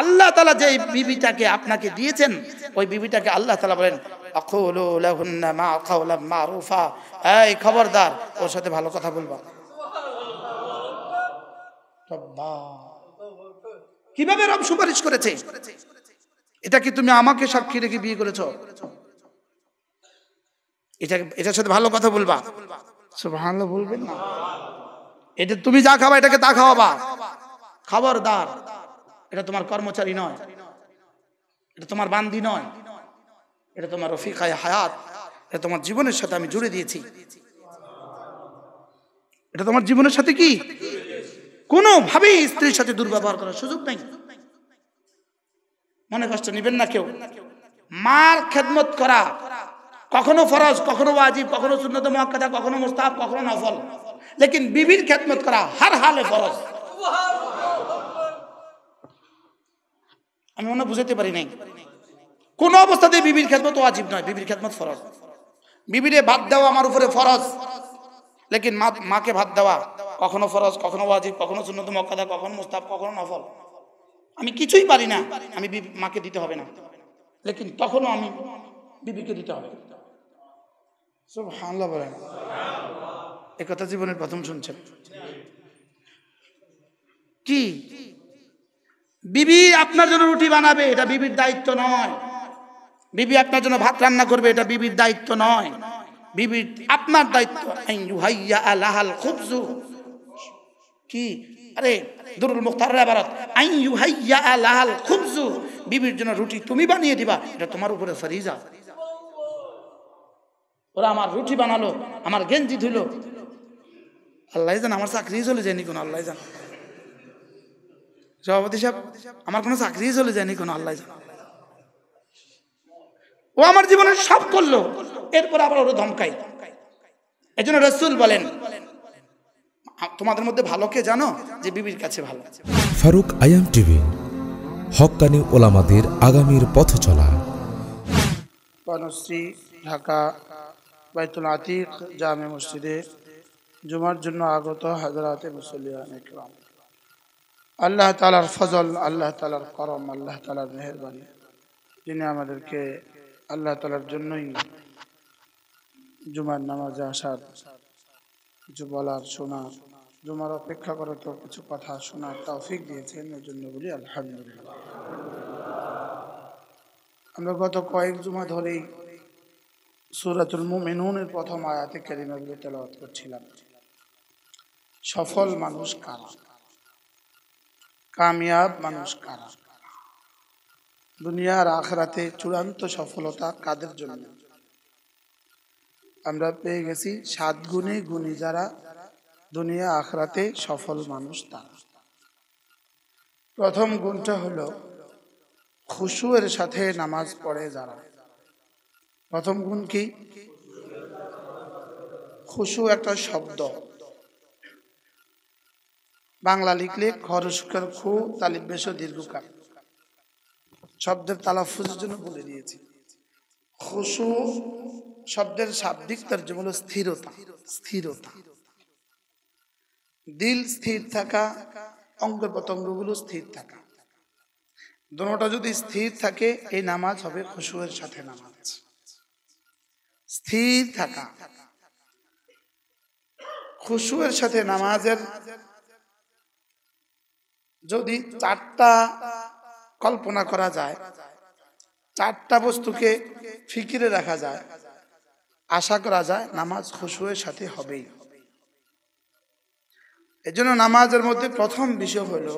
আল্লাহ তালা যে বিবিটাকে আপনাকে দিয়েছেন ওই বিবিটাকে আল্লাহ তালা বলেন মারুফা এই খবরদার ওর সাথে ভালো কথা বলবা কিভাবে রব সুপারিশ করেছে এটা কি তুমি আমাকে সাক্ষী রেখে বিয়ে করেছ এটা এটার সাথে ভালো কথা বলবা ভালো বলবেন না এটা তুমি যা খাবা এটাকে তা খাওয়াবা খবরদার এটা তোমার কর্মচারী নয় এটা তোমার বান্দি নয় এটা তোমার রফিকায় হায়াত এটা তোমার জীবনের সাথে আমি জুড়ে দিয়েছি এটা তোমার জীবনের সাথে কি কোনোভাবেই স্ত্রীর সাথে দুর্ব্যবহার করার সুযোগ নেই মনে কষ্ট নিবেন না কেউ মার খেদমত করা কখনো ফরজ কখনো ওয়াজিব কখনো সুন্নত মহাকাদা কখনো মোস্তাফ কখনো নফল লেকিন বিবির খেদমত করা হার হালে ফরজ আমি মনে বুঝাতে পারি নাই কোন অবস্থাতে বিবির খেদমত আজীব নয় বিবির খেদমত ফরজ বিবিরে ভাত দেওয়া আমার উপরে ফরজ লেকিন মা মাকে ভাত দেওয়া কখনো ফরজ কখনো ওয়াজিব কখনো সুন্নত মক্কাদা কখনো মুস্তাব কখনো নফল আমি কিছুই পারি না আমি মাকে দিতে হবে না লেকিন তখনও আমি বিবিকে দিতে হবে সব হামলা বলেন এ কথা জীবনের প্রথম শুনছেন কি বিবি আপনার জন্য রুটি বানাবে এটা বিবির দায়িত্ব নয় বিবি আপনার জন্য ভাত রান্না করবে এটা বিবির দায়িত্ব নয় বিবি আপনার দায়িত্ব আলাহাল খুবজু কি আরে দুরুল মুখতার ভারত আইন ইউহাইয়া আলাহাল খুবজু বিবির জন্য রুটি তুমি বানিয়ে দিবা এটা তোমার উপরে ফরিজা ওরা আমার রুটি বানালো আমার গেঞ্জি ধুলো আল্লাহ জান আমার চাকরি চলে যায়নি কোনো আল্লাহ জান সভাপতি সাহেব আমার কোনো চাকরি চলে যায়নি কোনো আল্লাহ ও আমার জীবনে সব করলো এরপর আবার ওরা ধমকাই এই জন্য রসুল বলেন তোমাদের মধ্যে ভালো কে জানো যে বিবির কাছে ভালো ফারুক আইএম টিভি হকানি ওলামাদের আগামীর পথ চলা বনশ্রী ঢাকা বাইতুল আতিক জামে মসজিদে জুমার জন্য আগত হাজারাতে মুসলিয়ান ইকরাম আল্লাহ তালার ফজল আল্লাহ তালার করম আল্লাহ তালার মেহরবানি তিনি আমাদেরকে আল্লাহ তালার জন্যই জুমার নামাজে আসার কিছু বলার শোনার জুমার অপেক্ষা করে তো কিছু কথা শোনার তৌফিক দিয়েছেন এর জন্য বলি আলহামদুলিল্লাহ আমরা গত কয়েক জুমা ধরেই সুরাতুল মুমিনুনের প্রথম আয়াতে ক্যারিমাগুলি তেলাওয়াত করছিলাম সফল মানুষ কারা কামিয়াব মানুষ কারা দুনিয়ার আখরাতে চূড়ান্ত সফলতা কাদের জন্য আমরা পেয়ে গেছি সাত গুণে গুণী যারা দুনিয়া আখরাতে সফল মানুষ তারা প্রথম গুণটা হলো খুশুয়ের সাথে নামাজ পড়ে যারা প্রথম গুণ কি খুশু একটা শব্দ বাংলা লিখলে খরস্কার খু তালিব বেশ দীর্ঘকার শব্দের তালাফুজের জন্য বলে দিয়েছি খুশু শব্দের শাব্দিক তার জন্য স্থিরতা স্থিরতা দিল স্থির থাকা অঙ্গ প্রত্যঙ্গগুলো স্থির থাকা দোনোটা যদি স্থির থাকে এই নামাজ হবে খুশুয়ের সাথে নামাজ স্থির থাকা খুশুয়ের সাথে নামাজের যদি চারটা কল্পনা করা যায় চারটা বস্তুকে ফিকিরে রাখা যায় আশা করা যায় নামাজ খুশুয়ের সাথে হবেই এই জন্য নামাজের মধ্যে প্রথম বিষয় হল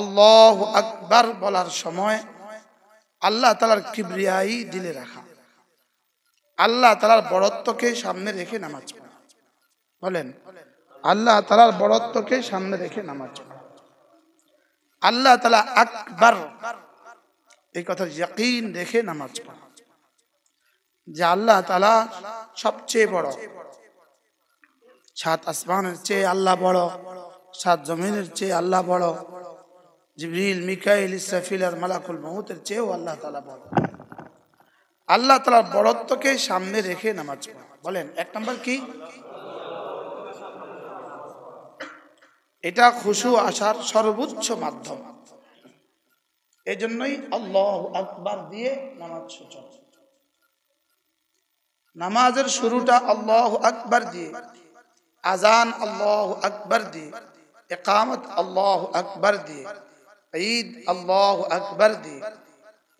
আল্লাহ আকবার বলার সময় আল্লাহ তালার কিবরিয়াই দিলে রাখা আল্লাহ তালার বড়ত্বকে সামনে রেখে নামাজ পড়া বলেন আল্লাহ তালার বড়ত্বকে সামনে রেখে নামাজ পড়া আল্লাহ তালা আকবার এই কথা ইয়াকিন দেখে নামাজ পড়া যে আল্লাহ তালা সবচেয়ে বড় সাত আসমানের চেয়ে আল্লাহ বড় সাত জমিনের চেয়ে আল্লাহ বড় জিবরিল মিকাইল ইসরাফিল আর মালাকুল মহতের চেয়েও আল্লাহ তালা বড় আল্লাহ তালার বড়ত্বকে সামনে রেখে নামাজ পড়া বলেন এক নম্বর কি এটা খুশু আসার সর্বোচ্চ মাধ্যম এই জন্যই আল্লাহ আকবার দিয়ে নামাজ নামাজের শুরুটা আল্লাহ আকবার দিয়ে আজান আল্লাহ আকবার দিয়ে একামত আল্লাহ আকবার দিয়ে ঈদ আল্লাহ আকবার দিয়ে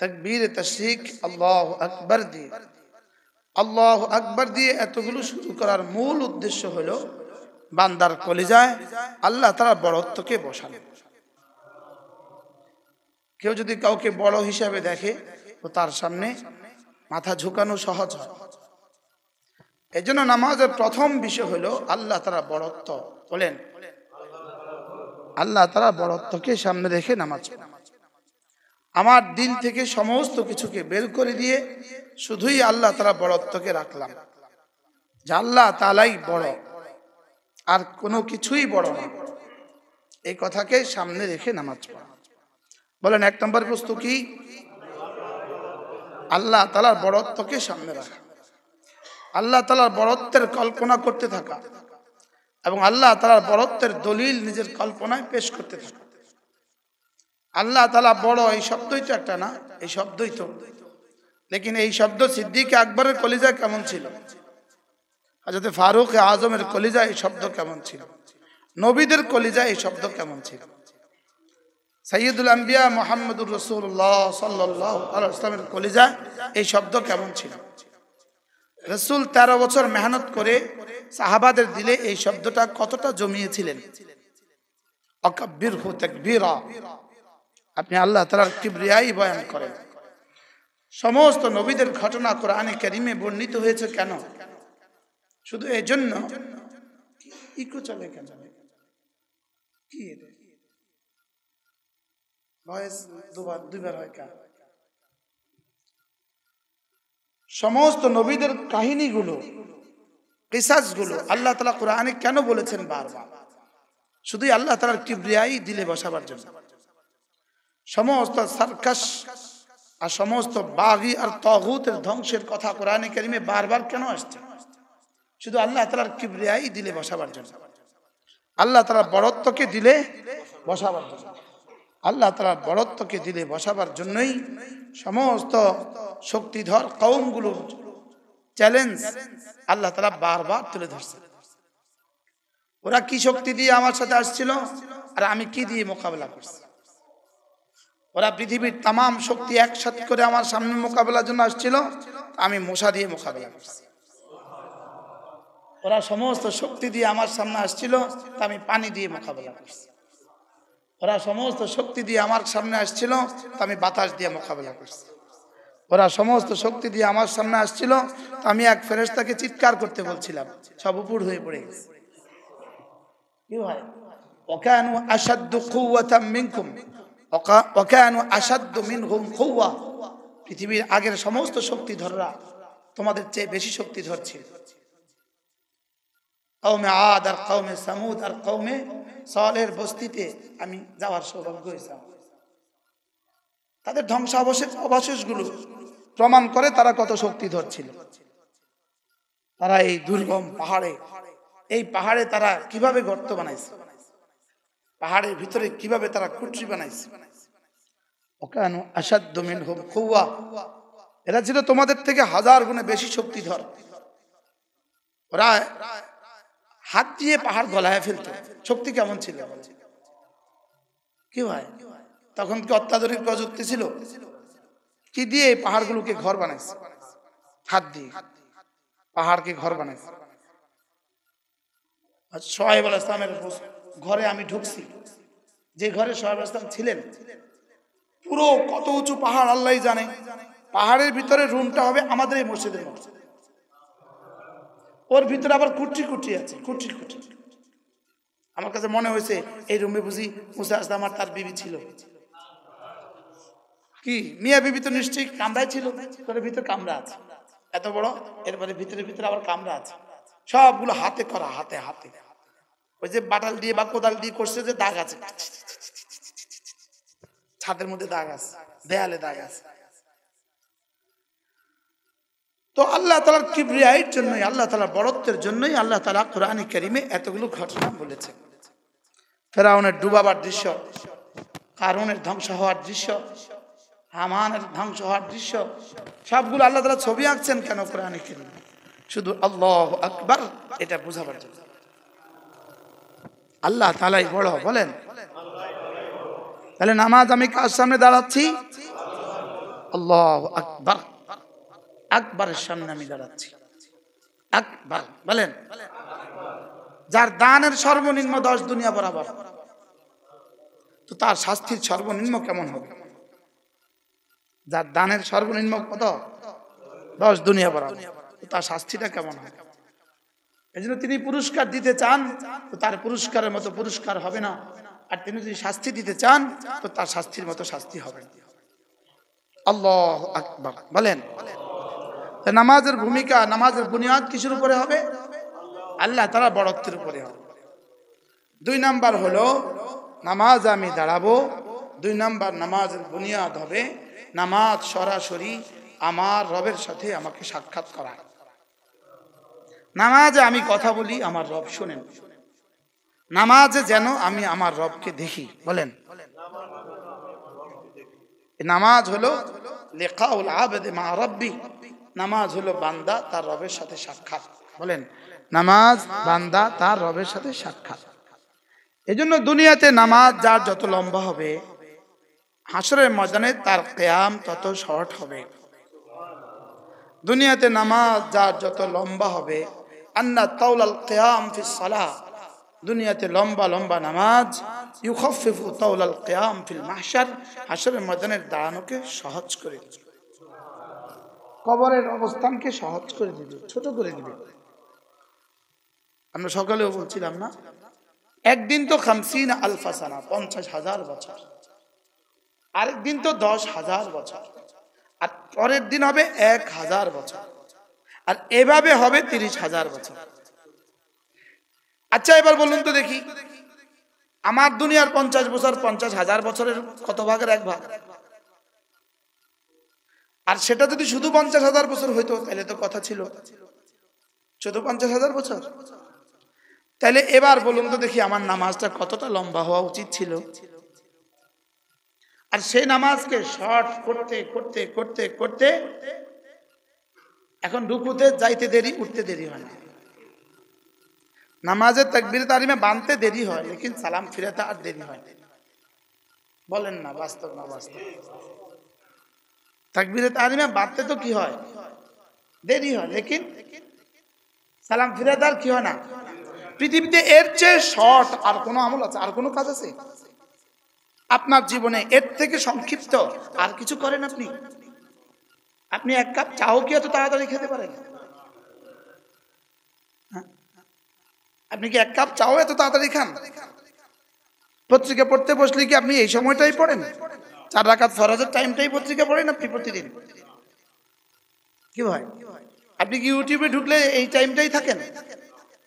তকবীর তশিক আল্লাহ আকবার দিয়ে আল্লাহ আকবার দিয়ে এতগুলো শুরু করার মূল উদ্দেশ্য হলো বান্দার কলিজায় আল্লাহ তারা বড়ত্বকে বসান কেউ যদি কাউকে বড় হিসাবে দেখে তো তার সামনে মাথা ঝুঁকানো সহজ হয় এই জন্য নামাজের প্রথম বিষয় হলো আল্লাহ তারা বড়ত্ব বলেন আল্লাহ তারা বড়ত্বকে সামনে রেখে নামাজ আমার দিন থেকে সমস্ত কিছুকে বের করে দিয়ে শুধুই আল্লাহ তারা বড়ত্বকে রাখলাম যে আল্লাহ তালাই বড় আর কোনো কিছুই বড় না এই কথাকে সামনে রেখে নামাজ পড়া বলেন এক নম্বর বস্তু কি আল্লাহ তালার বড়ত্বকে সামনে রাখা আল্লাহ তালার বড়ত্বের কল্পনা করতে থাকা এবং আল্লাহ তালার বড়ত্বের দলিল নিজের কল্পনায় পেশ করতে থাকা আল্লাহ তালা বড় এই শব্দই তো একটা না এই শব্দই তো লেকিন এই শব্দ সিদ্দিকে আকবরের কলিজা কেমন ছিল হাজরত ফারুক আজমের কলিজা এই শব্দ কেমন ছিল নবীদের কলিজা এই শব্দ কেমন ছিল সাইয়দুল আম্বিয়া মোহাম্মদুর রসুল্লাহ সাল্লাহ ইসলামের কলিজা এই শব্দ কেমন ছিল রসুল তেরো বছর মেহনত করে সাহাবাদের দিলে এই শব্দটা কতটা জমিয়েছিলেন অকাব্যির হু আপনি আল্লাহ তালার কিবরিয়াই বয়ান করেন সমস্ত নবীদের ঘটনা কোরআনে কারিমে বর্ণিত হয়েছে কেন শুধু এজন্য ইকো চলে কেন কি দুবার দুবার হয় সমস্ত নবীদের কাহিনীগুলো গুলো আল্লাহ তালা কোরআনে কেন বলেছেন বারবার শুধুই আল্লাহ তালার কিবরিয়াই দিলে বসাবার জন্য সমস্ত সার্কাস আর সমস্ত বাঘি আর তহুতের ধ্বংসের কথা কোরআনে কারিমে বারবার কেন আসছে শুধু আল্লাহ তালার কিবরিয়াই দিলে বসাবার জন্য আল্লাহ তালার বরত্বকে দিলে বসাবার জন্য আল্লাহ তালার বড়ত্বকে দিলে বসাবার জন্যই সমস্ত শক্তিধর কৌমগুলোর চ্যালেঞ্জ আল্লাহ তালা বারবার তুলে ধরছে ওরা কি শক্তি দিয়ে আমার সাথে আসছিল আর আমি কি দিয়ে মোকাবেলা করছি ওরা পৃথিবীর তাম শক্তি একসাথে করে আমার সামনে মোকাবেলার জন্য আসছিল আমি মশা দিয়ে মোকাবেলা করছি ওরা সমস্ত শক্তি দিয়ে আমার সামনে আসছিল তা আমি পানি দিয়ে মোকাবেলা করছি ওরা সমস্ত শক্তি দিয়ে আমার সামনে আসছিল তা আমি বাতাস দিয়ে মোকাবেলা করছি ওরা সমস্ত শক্তি দিয়ে আমার সামনে আসছিল তা আমি এক ফেরেস্তাকে চিৎকার করতে বলছিলাম সব উপুর হয়ে পড়ে গেছে কি ভাই ওকানু আসাদ্দ খুয়াতাম মিনকুম ওকানু আসাধ্য মিনহুম খুয়া পৃথিবীর আগের সমস্ত শক্তি ধররা তোমাদের চেয়ে বেশি শক্তি ধরছিল কৌমে আদ আর কৌমে সামুদ আর কৌমে সলের বস্তিতে আমি যাওয়ার সৌভাগ্য হয়েছিলাম তাদের ধ্বংস অবশেষ অবশেষগুলো প্রমাণ করে তারা কত শক্তি ধরছিল তারা এই দুর্গম পাহাড়ে এই পাহাড়ে তারা কিভাবে গর্ত বানাইছে পাহাড়ের ভিতরে কিভাবে তারা কুটরি বানাইছে ওখানে আসাধ্য মিন হোম খুয়া এরা ছিল তোমাদের থেকে হাজার গুণে বেশি শক্তিধর ওরা হাত দিয়ে পাহাড় গলায় ফেলতো শক্তি কেমন ছিল কি হয় তখন কি অত্যাধুনিক প্রযুক্তি ছিল কি দিয়ে পাহাড়গুলোকে ঘর বানাইছে হাত দিয়ে পাহাড়কে ঘর বানাইছে সোহেব ইসলামের ঘরে আমি ঢুকছি যে ঘরে সোহেব ইসলাম ছিলেন পুরো কত উঁচু পাহাড় আল্লাহ জানে পাহাড়ের ভিতরে রুমটা হবে আমাদের এই মসজিদের মসজিদ ওর ভিতরে আবার কুটি কুটি আছে কুটি কুটি আমার কাছে মনে হয়েছে এই রুমে বুঝি মুসা আসলাম আর তার বিবি ছিল কি মিয়া বিবি তো নিশ্চয়ই কামরায় ছিল তোর ভিতরে কামড়া আছে এত বড় এরপরে ভিতরে ভিতরে আবার কামড়া আছে সবগুলো হাতে করা হাতে হাতে ওই যে বাটাল দিয়ে বা কোদাল দিয়ে করছে যে দাগ আছে ছাদের মধ্যে দাগ আছে দেয়ালে দাগ আছে তো আল্লাহ তালার কিবরিয়াইয়ের জন্যই আল্লাহ তালার বরত্বের জন্যই আল্লাহ তালা কোরআন করিমে এতগুলো ঘটনা বলেছে ফেরাউনের ডুবাবার দৃশ্য কারণের ধ্বংস হওয়ার দৃশ্য হামানের ধ্বংস হওয়ার দৃশ্য সবগুলো আল্লাহ তালা ছবি আঁকছেন কেন কোরআন করিমে শুধু আল্লাহ আকবার এটা বোঝাবার জন্য আল্লাহ তালাই বড় বলেন তাহলে নামাজ আমি কার সামনে দাঁড়াচ্ছি আল্লাহ আকবার আকবরের সামনে আমি দাঁড়াচ্ছি আকবর বলেন যার দানের সর্বনিম্ন দশ দুনিয়া বরাবর তো তার শাস্তির সর্বনিম্ন কেমন হবে যার দানের সর্বনিম্ন কত দশ দুনিয়া বরাবর তার শাস্তিটা কেমন হবে এই জন্য তিনি পুরস্কার দিতে চান তো তার পুরস্কারের মতো পুরস্কার হবে না আর তিনি যদি শাস্তি দিতে চান তো তার শাস্তির মতো শাস্তি হবে আল্লাহ আকবর বলেন বলেন নামাজের ভূমিকা নামাজের বুনিয়াদ কিসের উপরে হবে আল্লাহ তারা বরত্বের উপরে হবে দুই নাম্বার হলো নামাজ আমি দাঁড়াবো দুই নাম্বার নামাজের বুনিয়াদ হবে নামাজ সরাসরি আমার রবের সাথে আমাকে সাক্ষাৎ করা নামাজে আমি কথা বলি আমার রব শোনেন নামাজে যেন আমি আমার রবকে দেখি বলেন নামাজ হলো লেখাউল আবেদে মা রব্বি নামাজ হলো বান্দা তার রবের সাথে সাক্ষাৎ বলেন নামাজ বান্দা তার রবের সাথে সাক্ষাৎ এজন্য দুনিয়াতে নামাজ যার যত লম্বা হবে হাসরের ময়দানে তার কেয়াম তত শর্ট হবে দুনিয়াতে নামাজ যার যত লম্বা হবে আন্না তাউলাল কেয়াম ফি সালাহ দুনিয়াতে লম্বা লম্বা নামাজ ফিফু তাউলাল কেয়াম ফিল মাহশার হাসরের ময়দানের দাঁড়ানোকে সহজ করে কবরের অবস্থানকে সহজ করে দিবে ছোট করে দিবে আমরা সকালেও বলছিলাম না একদিন তো খামসিন আলফাসানা পঞ্চাশ হাজার বছর আরেকদিন তো দশ হাজার বছর আর পরের দিন হবে এক হাজার বছর আর এভাবে হবে তিরিশ হাজার বছর আচ্ছা এবার বলুন তো দেখি আমার দুনিয়ার পঞ্চাশ বছর পঞ্চাশ হাজার বছরের কত ভাগের এক ভাগ আর সেটা যদি শুধু পঞ্চাশ হাজার বছর হইতো তাহলে তো কথা ছিল শুধু পঞ্চাশ হাজার বছর তাহলে এবার বলুন তো দেখি আমার নামাজটা কতটা লম্বা হওয়া উচিত ছিল আর সেই নামাজকে শর্ট করতে করতে করতে করতে এখন ডুকুতে যাইতে দেরি উঠতে দেরি হয় না নামাজের তাকবির তারিমে বাঁধতে দেরি হয় লেকিন সালাম ফিরাতে আর দেরি হয় বলেন না বাস্তব না বাস্তব তাকবিরে তাহরিমে বাড়তে তো কি হয় দেরি হয় লেকিন সালাম ফিরাদ আর কি হয় না পৃথিবীতে এর চেয়ে শর্ট আর কোনো আমল আছে আর কোনো কাজ আছে আপনার জীবনে এর থেকে সংক্ষিপ্ত আর কিছু করেন আপনি আপনি এক কাপ চাও কি এত তাড়াতাড়ি খেতে পারেন হ্যাঁ? আপনি কি এক কাপ চাও এত তাড়াতাড়ি খান পত্রিকা পড়তে বসলে কি আপনি এই সময়টাই পড়েন চার রাখাত ফরাজের টাইমটাই পত্রিকা পড়ে না প্রতিদিন কি হয় আপনি কি ইউটিউবে ঢুকলে এই টাইমটাই থাকেন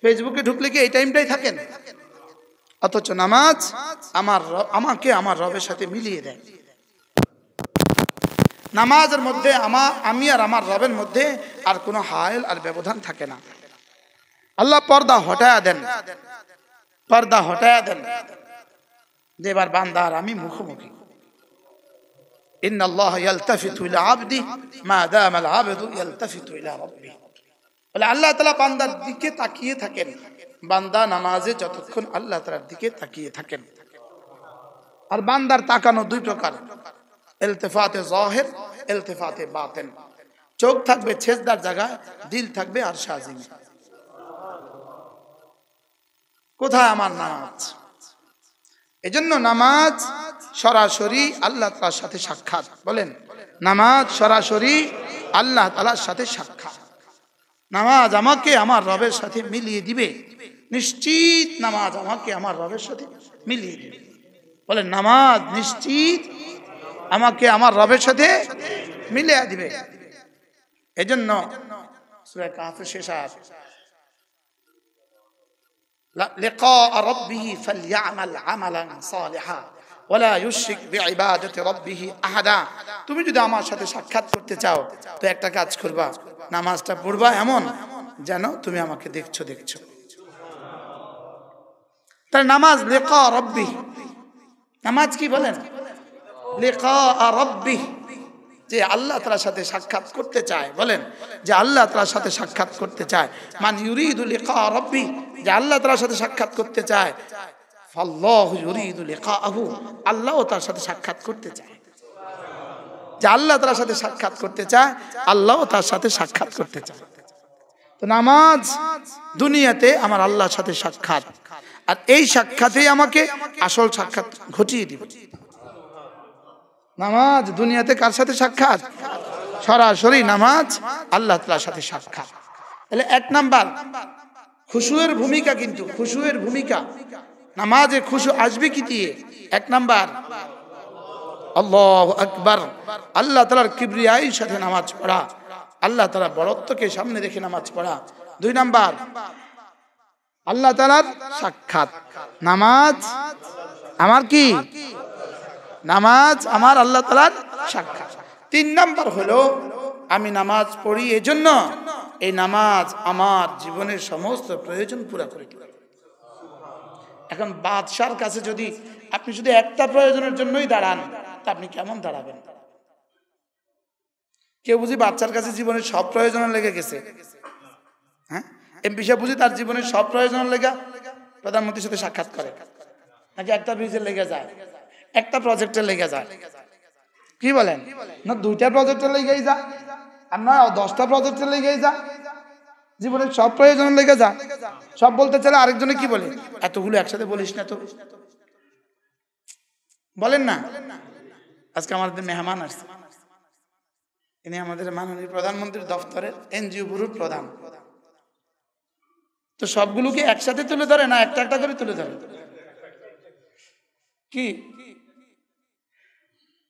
ফেসবুকে ঢুকলে কি এই টাইমটাই থাকেন অথচ নামাজ আমার আমাকে আমার রবের সাথে মিলিয়ে দেয় নামাজের মধ্যে আমার আমি আর আমার রবের মধ্যে আর কোনো হায়ল আর ব্যবধান থাকে না আল্লাহ পর্দা হটায়া দেন পর্দা হটায়া দেন দেবার বান্দার আমি মুখোমুখি ان الله يلتفت الى عبدي ما دام العبد يلتفت الى ربي বলে আল্লাহ তাআলা বান্দার দিকে তাকিয়ে থাকেন বান্দা নামাজে যতক্ষণ আল্লাহ তাআলার দিকে তাকিয়ে থাকেন আর বান্দার তাকানো দুই প্রকার ইলতিফাতে জাহির ইলতিফাতে বাতিন চোখ থাকবে ছেজদার জায়গায় দিল থাকবে আর সাজিমে কোথায় আমার নামাজ এজন্য নামাজ সরাসরি আল্লাহ তালার সাথে সাক্ষাৎ বলেন নামাজ সরাসরি আল্লাহ তালার সাথে সাক্ষাৎ নামাজ আমাকে আমার রবের সাথে মিলিয়ে দিবে নিশ্চিত নামাজ আমাকে আমার রবের সাথে মিলিয়ে দিবে বলেন নামাজ নিশ্চিত আমাকে আমার রবের সাথে মিলে দিবে এই জন্য শেষ আয়াত لقاء ওলা ইউশিক বিইবাদাতি রাব্বিহি তুমি যদি আমার সাথে সাক্ষাৎ করতে চাও তো একটা কাজ করবা নামাজটা পড়বা এমন যেন তুমি আমাকে দেখছো দেখছো তার নামাজ লেখা রব্বি নামাজ কি বলেন লেখা রব্বি যে আল্লাহ তালার সাথে সাক্ষাৎ করতে চায় বলেন যে আল্লাহ তালার সাথে সাক্ষাৎ করতে চায় মান ইউরিদুল রব্বি যে আল্লাহ তালার সাথে সাক্ষাৎ করতে চায় আল্লাহও তার সাথে সাক্ষাৎ করতে চায় যে আল্লাহ তার সাথে সাক্ষাৎ করতে চায় আল্লাহও তার সাথে সাক্ষাৎ করতে চায় তো নামাজ দুনিয়াতে আমার আল্লাহর সাথে সাক্ষাৎ আর এই সাক্ষাতেই আমাকে আসল সাক্ষাৎ ঘটিয়ে দিব নামাজ দুনিয়াতে কার সাথে সাক্ষাৎ সরাসরি নামাজ আল্লাহ তালার সাথে সাক্ষাৎ তাহলে এক নাম্বার খুশুয়ের ভূমিকা কিন্তু খুশুয়ের ভূমিকা নামাজের খুশু আসবে কি দিয়ে এক নাম্বার আল্লাহ আকবর আল্লাহ তালার কিবরিয়াই সাথে নামাজ পড়া আল্লাহ তালার বরত্বকে সামনে রেখে নামাজ পড়া দুই নাম্বার আল্লাহ তালার সাক্ষাৎ নামাজ আমার কি নামাজ আমার আল্লাহ তালার সাক্ষাৎ তিন নাম্বার হলো আমি নামাজ পড়ি এজন্য এই নামাজ আমার জীবনের সমস্ত প্রয়োজন পুরা করে এখন বাদশার কাছে যদি আপনি যদি একটা প্রয়োজনের জন্যই দাঁড়ান তা আপনি কেমন দাঁড়াবেন কেউ বুঝি বাচ্চার কাছে জীবনের সব প্রয়োজন লেগে গেছে হ্যাঁ এমপি সাহেব বুঝি তার জীবনের সব প্রয়োজন লেগা প্রধানমন্ত্রীর সাথে সাক্ষাৎ করে নাকি একটা ব্রিজের লেগে যায় একটা প্রজেক্টের লেগে যায় কি বলেন না দুইটা প্রজেক্টের লেগেই যায় আর নয় দশটা প্রজেক্টের লেগেই যায় জীবনের সব প্রয়োজন লেগে যা সব বলতে চাইলে আরেকজনে কি বলে এতগুলো একসাথে বলিস না তো বলেন না আজকে আমাদের মেহমান আসছে ইনি আমাদের মাননীয় প্রধানমন্ত্রীর দফতরের এনজিও গুরুর প্রধান তো সবগুলোকে একসাথে তুলে ধরে না একটা একটা করে তুলে ধরে কি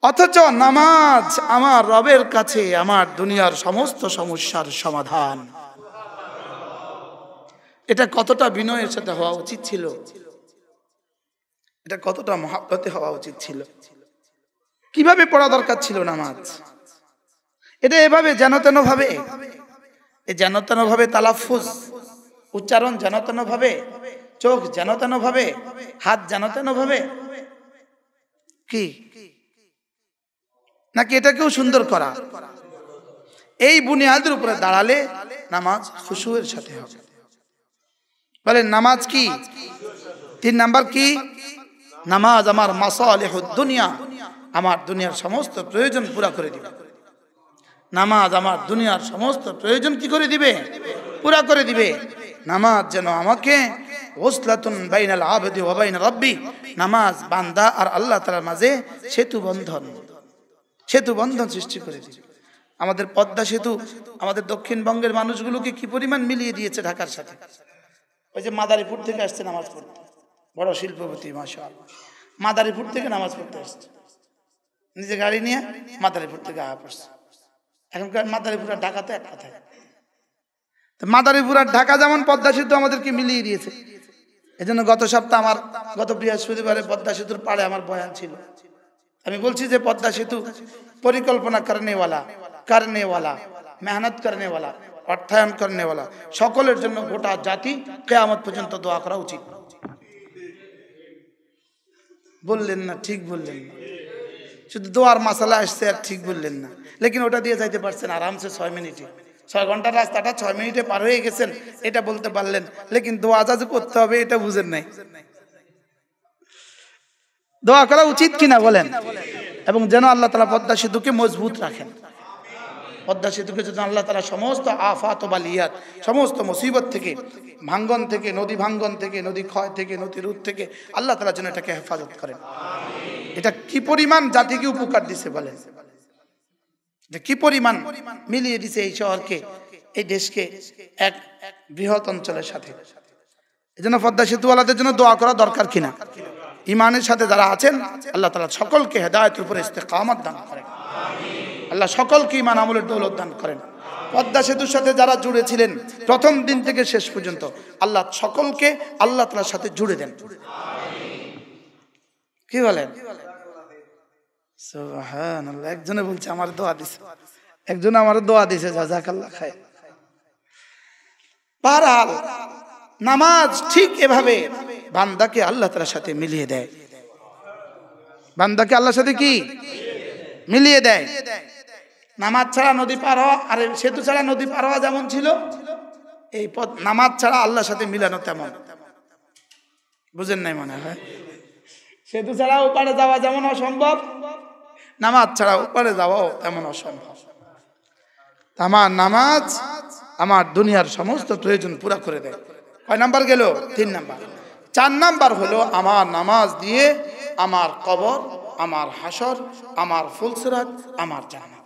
অথচ নামাজ আমার রবের কাছে আমার দুনিয়ার সমস্ত সমস্যার সমাধান এটা কতটা বিনয়ের সাথে হওয়া উচিত ছিল এটা কতটা মহাব্বতে হওয়া উচিত ছিল কিভাবে পড়া দরকার ছিল নামাজ এটা এভাবে যেন তেন ভাবে এ যেন তেন ভাবে তালাফুজ উচ্চারণ যেন তেন ভাবে চোখ যেন তেন ভাবে হাত যেন তেন ভাবে কি নাকি এটাকেও সুন্দর করা এই বুনিয়াদের উপরে দাঁড়ালে নামাজ খুশুয়ের সাথে হবে বলে নামাজ কি তিন নাম্বার কি নামাজ আমার মাসা আলেহ দুনিয়া আমার দুনিয়ার সমস্ত প্রয়োজন পুরা করে দিবে নামাজ আমার দুনিয়ার সমস্ত প্রয়োজন কি করে দিবে পুরা করে দিবে নামাজ যেন আমাকে নামাজ বান্দা আর আল্লাহ তালার মাঝে সেতু বন্ধন সেতু বন্ধন সৃষ্টি করে দিবে আমাদের পদ্মা সেতু আমাদের দক্ষিণবঙ্গের মানুষগুলোকে কি পরিমাণ মিলিয়ে দিয়েছে ঢাকার সাথে ওই যে মাদারীপুর থেকে আসছে নামাজ পড়তে বড় শিল্পপতি মাসা মাদারীপুর থেকে নামাজ পড়তে আসছে নিজে গাড়ি নিয়ে মাদারীপুর থেকে আহা পড়ছে এখনকার মাদারীপুর আর ঢাকা তো এক কথা মাদারীপুর আর ঢাকা যেমন পদ্মা সেতু আমাদেরকে মিলিয়ে দিয়েছে জন্য গত সপ্তাহ আমার গত বৃহস্পতিবারে পদ্মা সেতুর পাড়ে আমার বয়ান ছিল আমি বলছি যে পদ্মা সেতু পরিকল্পনা করেনেওয়ালা করেনেওয়ালা মেহনত করেনেওয়ালা অর্থায়ন করেনেওয়ালা সকলের জন্য গোটা জাতি কেয়ামত পর্যন্ত দোয়া করা উচিত বললেন না ঠিক বললেন না শুধু দোয়ার মশালা আসছে আর ঠিক বললেন না লেকিন ওটা দিয়ে যাইতে পারছেন আরামসে ছয় মিনিটে ছয় ঘন্টার রাস্তাটা ছয় মিনিটে পার হয়ে গেছেন এটা বলতে পারলেন লেকিন দোয়া যা করতে হবে এটা বুঝেন নাই দোয়া করা উচিত কিনা বলেন এবং যেন আল্লাহ তালা পদ্মা সেতুকে মজবুত রাখেন পদ্মা সেতুকে যদি আল্লাহ তালা সমস্ত আফাত বা লিয়াত সমস্ত মুসিবত থেকে ভাঙ্গন থেকে নদী ভাঙ্গন থেকে নদী ক্ষয় থেকে নদীর রুদ থেকে আল্লাহ তালা যেন এটাকে হেফাজত করেন এটা কি পরিমাণ জাতিকে উপকার দিছে বলে যে কি পরিমাণ মিলিয়ে দিছে এই শহরকে এই দেশকে এক বৃহৎ অঞ্চলের সাথে এই জন্য পদ্মা সেতুওয়ালাদের জন্য দোয়া করা দরকার কিনা ইমানের সাথে যারা আছেন আল্লাহ তালা সকলকে হেদায়তের উপরে কামত দান করেন আল্লাহ সকলকে ইমান আমলের দৌলত দান করেন পদ্মা সেতুর সাথে যারা জুড়ে ছিলেন প্রথম দিন থেকে শেষ পর্যন্ত আল্লাহ সকলকে আল্লাহ তালার সাথে জুড়ে দেন কি বলেন একজনে বলছে আমার দোয়া দিছে একজন আমার দোয়া দিছে জাজাক আল্লাহ খায় পারাল নামাজ ঠিক এভাবে বান্দাকে আল্লাহ তালার সাথে মিলিয়ে দেয় বান্দাকে আল্লাহর সাথে কি মিলিয়ে দেয় নামাজ ছাড়া নদী পার হওয়া আর সেতু ছাড়া নদী পার হওয়া যেমন ছিল এই পথ নামাজ ছাড়া আল্লাহর সাথে মিলানো তেমন বুঝেন নাই মনে হয় সেতু ছাড়া ওপারে যাওয়া যেমন অসম্ভব নামাজ ছাড়া ওপারে যাওয়াও তেমন অসম্ভব আমার নামাজ আমার দুনিয়ার সমস্ত প্রয়োজন পুরা করে দেয় কয় নাম্বার গেল তিন নাম্বার চার নাম্বার হলো আমার নামাজ দিয়ে আমার কবর আমার হাসর আমার ফুলসরাত আমার জানা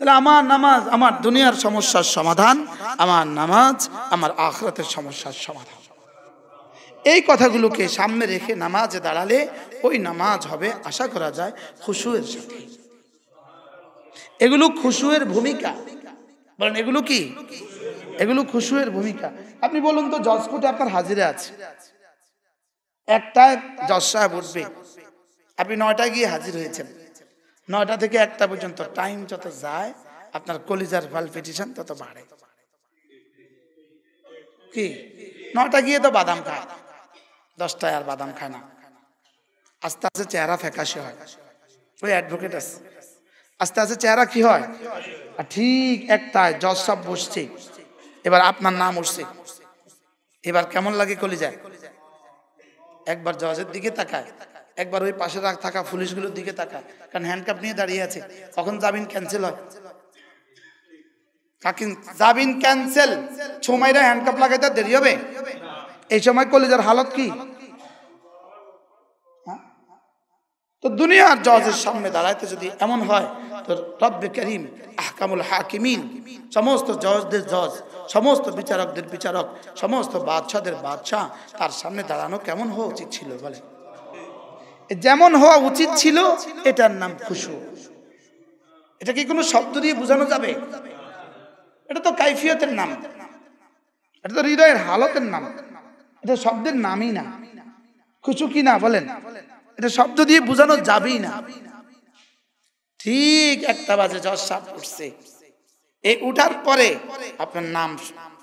তাহলে আমার নামাজ আমার দুনিয়ার সমস্যার সমাধান আমার নামাজ আমার আখরাতের সমস্যার সমাধান এই কথাগুলোকে সামনে রেখে নামাজে দাঁড়ালে ওই নামাজ হবে আশা করা যায় খুশুয়ের সাথে এগুলো খুশুয়ের ভূমিকা বলেন এগুলো কি এগুলো খুশুয়ের ভূমিকা আপনি বলুন তো জজ কোর্টে আপনার হাজিরা আছে একটায় জজ সাহেব উঠবে আপনি নয়টায় গিয়ে হাজির হয়েছেন নয়টা থেকে একটা পর্যন্ত টাইম যত যায় আপনার কলিজার ভালপিটিশন তত বাড়ে কি নটা গিয়ে তো বাদাম খায় দশটায় আর বাদাম খায় না আস্তে আস্তে চেহারা ফেকাশে হয় ওই অ্যাডভোকেট আছে আস্তে আস্তে চেহারা কি হয় আর ঠিক একটায় জজ সব বসছে এবার আপনার নাম উঠছে এবার কেমন লাগে কলিজায় একবার জজের দিকে তাকায় একবার ওই পাশে থাকা পুলিশগুলোর দিকে তাকা কারণ হ্যান্ডকাপ নিয়ে দাঁড়িয়ে আছে কখন জামিন ক্যান্সেল হয় কাকিন জামিন ক্যান্সেল ছমাইরা হ্যান্ডকাপ লাগাইতে দেরি হবে এই সময় কলেজের হালত কি হ্যাঁ? তো দুনিয়ার জজের সামনে দাঁড়াইতে যদি এমন হয় তো রব্বে করিম আহকামুল হাকিমিন সমস্ত জজদের জজ সমস্ত বিচারকদের বিচারক সমস্ত বাদশাদের বাদশাহ তার সামনে দাঁড়ানো কেমন হওয়া উচিত ছিল বলে যেমন হওয়া উচিত ছিল এটার নাম খুশু এটা কি কোনো শব্দ দিয়ে বোঝানো যাবে এটা তো কাইফিয়তের নাম এটা তো হৃদয়ের হালতের নাম এটা শব্দের নামই না খুশু কি না বলেন এটা শব্দ দিয়ে বোঝানো যাবেই না ঠিক একটা বাজে জ্বর সাপ পড়ছে এই উঠার পরে আপনার নাম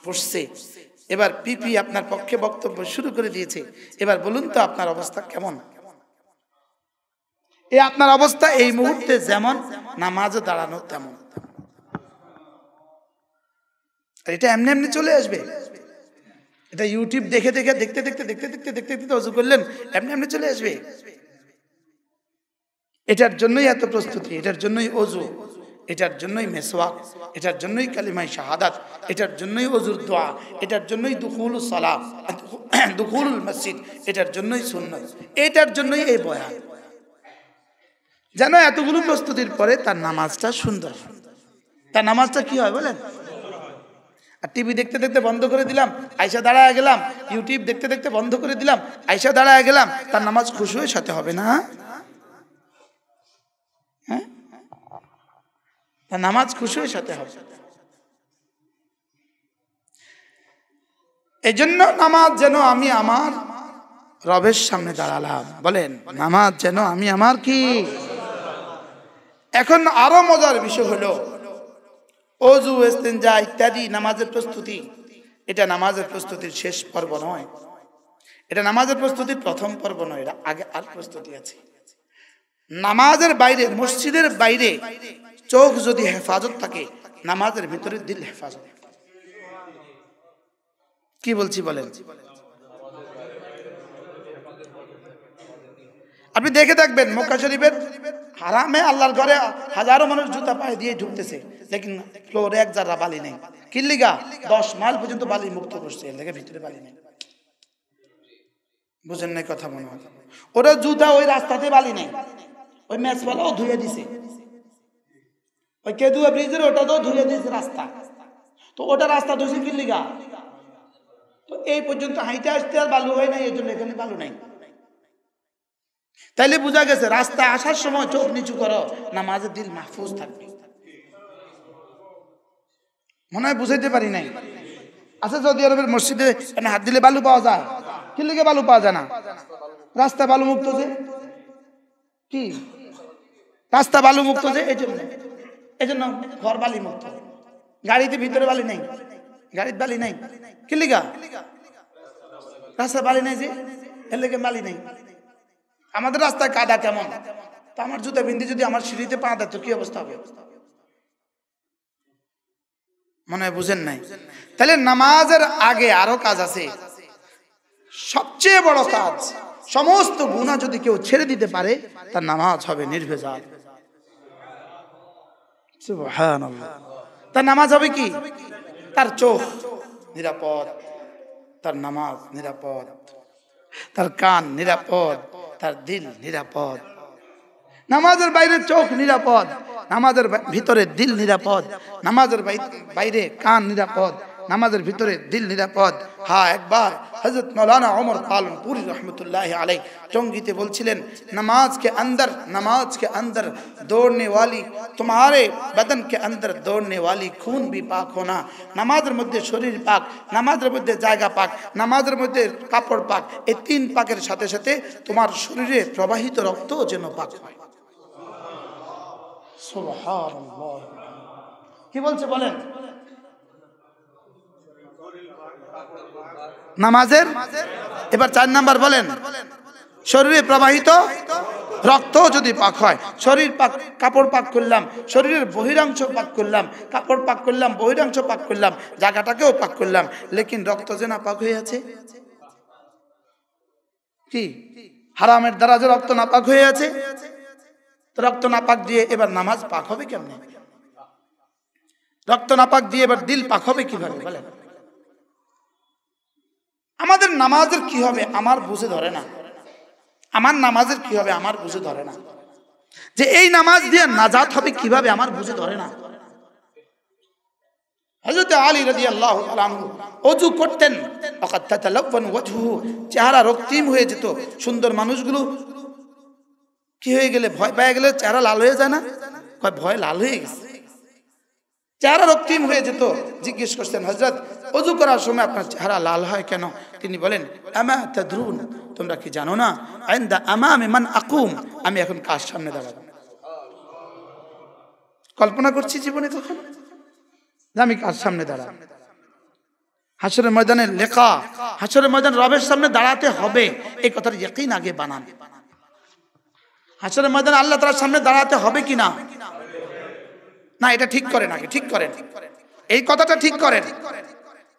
পড়ছে এবার পিপি আপনার পক্ষে বক্তব্য শুরু করে দিয়েছে এবার বলুন তো আপনার অবস্থা কেমন এই আপনার অবস্থা এই মুহূর্তে যেমন নামাজে দাঁড়ানো তেমন এটা এমনি এমনি চলে আসবে এটা ইউটিউব দেখে দেখে দেখতে দেখতে দেখতে দেখতে দেখতে দেখতে অজু করলেন এমনি এমনি চলে আসবে এটার জন্যই এত প্রস্তুতি এটার জন্যই অজু এটার জন্যই মেসওয়াক এটার জন্যই কালিমাই শাহাদাত এটার জন্যই অজুর দোয়া এটার জন্যই দুকুল সালাম দুকুল মসজিদ এটার জন্যই সুন্নত এটার জন্যই এই বয়া যেন এতগুলো প্রস্তুতির পরে তার নামাজটা সুন্দর তার নামাজটা কি হয় বলেন আর টিভি দেখতে দেখতে বন্ধ করে দিলাম আয়সা দাঁড়ায় গেলাম ইউটিউব দেখতে দেখতে বন্ধ করে দিলাম আয়সা দাঁড়ায় গেলাম তার নামাজ খুশি হয়ে সাথে হবে না হ্যাঁ তার নামাজ খুশি হয়ে সাথে হবে এই জন্য নামাজ যেন আমি আমার রবের সামনে দাঁড়ালাম বলেন নামাজ যেন আমি আমার কি এখন আরো মজার বিষয় হলো অজু ইস্তেঞ্জা ইত্যাদি নামাজের প্রস্তুতি এটা নামাজের প্রস্তুতির শেষ পর্ব নয় এটা নামাজের প্রস্তুতির প্রথম পর্ব নয় এটা আগে আর প্রস্তুতি আছে নামাজের বাইরে মসজিদের বাইরে চোখ যদি হেফাজত থাকে নামাজের ভিতরে দিল হেফাজত কি বলছি বলেন আপনি দেখে থাকবেন মক্কা শরীফের হারামে আল্লাহর ঘরে হাজারো মানুষ জুতা পায়ে দিয়ে ঢুকতেছে লেকিন ফ্লোরে এক যারা বালি নেই কিল্লিগা দশ মাইল পর্যন্ত বালি মুক্ত করছে লেগে ভিতরে বালি নেই বুঝেন নাই কথা মনে হয় ওরা জুতা ওই রাস্তাতে বালি নেই ওই ম্যাচ ম্যাচওয়ালাও ধুয়ে দিছে ওই কেদুয়া ব্রিজের ওটা তো ধুয়ে দিয়েছে রাস্তা তো ওটা রাস্তা ধুয়েছে কিল্লিগা তো এই পর্যন্ত হাইটে আসতে আর বালু হয় নাই এই জন্য এখানে বালু নাই তাইলে বোঝা গেছে রাস্তা আসার সময় চোখ নিচু করো নামাজের দিল মাহফুজ থাকবে মনে হয় বুঝাইতে পারি নাই আচ্ছা সৌদি আরবের মসজিদে হাত দিলে বালু পাওয়া যায় কি লিখে বালু পাওয়া যায় না রাস্তা বালু মুক্ত যে কি রাস্তা বালু মুক্ত যে এই জন্য এই জন্য ঘর বালি মুক্ত গাড়িতে ভিতরে বালি নেই গাড়িতে বালি নেই কি লিখা রাস্তা বালি নেই যে এর লেগে বালি নেই আমাদের রাস্তায় কাদা কেমন তা আমার জুতা বিন্দি যদি আমার সিঁড়িতে পা দেয় তো কি অবস্থা হবে মনে হয় বুঝেন নাই তাহলে নামাজের আগে আরো কাজ আছে সবচেয়ে বড় কাজ সমস্ত গুণা যদি কেউ ছেড়ে দিতে পারে তার নামাজ হবে নির্ভেজাল তার নামাজ হবে কি তার চোখ নিরাপদ তার নামাজ নিরাপদ তার কান নিরাপদ তার দিল নিরাপদ নামাজের বাইরে চোখ নিরাপদ নামাজের ভিতরে দিল নিরাপদ নামাজের বাইরে কান নিরাপদ নামাজের ভিতরে দিল নিরাপদ হা একবার হজরত মৌলানা অমর পালন পুরী রহমতুল্লাহ আলাই চঙ্গিতে বলছিলেন নামাজকে আন্দর নামাজকে আন্দর কে অন্দর দৌড়নে ওয়ালি তোমারে বদন কে দৌড়নে খুন বি পাক হোনা নামাজের মধ্যে শরীর পাক নামাজের মধ্যে জায়গা পাক নামাজের মধ্যে কাপড় পাক এই তিন পাকের সাথে সাথে তোমার শরীরে প্রবাহিত রক্ত যেন পাক হয় কি বলছে বলেন নামাজের এবার চার নাম্বার বলেন শরীরে প্রবাহিত রক্ত যদি পাক হয় শরীর পাক কাপড় পাক করলাম শরীরের বহিরাংশ পাক করলাম কাপড় পাক করলাম বহিরাংশ পাক করলাম জায়গাটাকেও পাক করলাম লেকিন রক্ত যে না পাক হয়ে আছে কি হারামের দ্বারা যে রক্ত না পাক হয়ে আছে রক্ত না পাক দিয়ে এবার নামাজ পাক হবে কেমন রক্ত না পাক দিয়ে এবার দিল পাক হবে কিভাবে বলেন আমাদের নামাজের কি হবে আমার বুঝে ধরে না আমার নামাজের কি হবে আমার বুঝে ধরে না যে এই নামাজ দিয়ে নাজাত হবে কিভাবে আমার বুঝে ধরে না হজরত অজু করতেন চেহারা রক্তিম হয়ে যেত সুন্দর মানুষগুলো কি হয়ে গেলে ভয় পেয়ে গেলে চেহারা লাল হয়ে যায় না ভয় লাল হয়ে গেছে চেহারা রক্তিম হয়ে যেত জিজ্ঞেস করছেন হজরত অজু করার সময় আপনার চেহারা লাল হয় কেন তিনি বলেন আমা তোমরা কি জানো না আইন্দা আমা আমি মান আকুম আমি এখন কার সামনে দাঁড়াবো কল্পনা করছি জীবনে তখন আমি কার সামনে দাঁড়াবো হাসরের ময়দানে লেখা হাসরের ময়দান রবের সামনে দাঁড়াতে হবে এই কথাটা একই আগে বানান হাসরের ময়দান আল্লাহ তার সামনে দাঁড়াতে হবে কিনা না এটা ঠিক করেন আগে ঠিক করেন এই কথাটা ঠিক করেন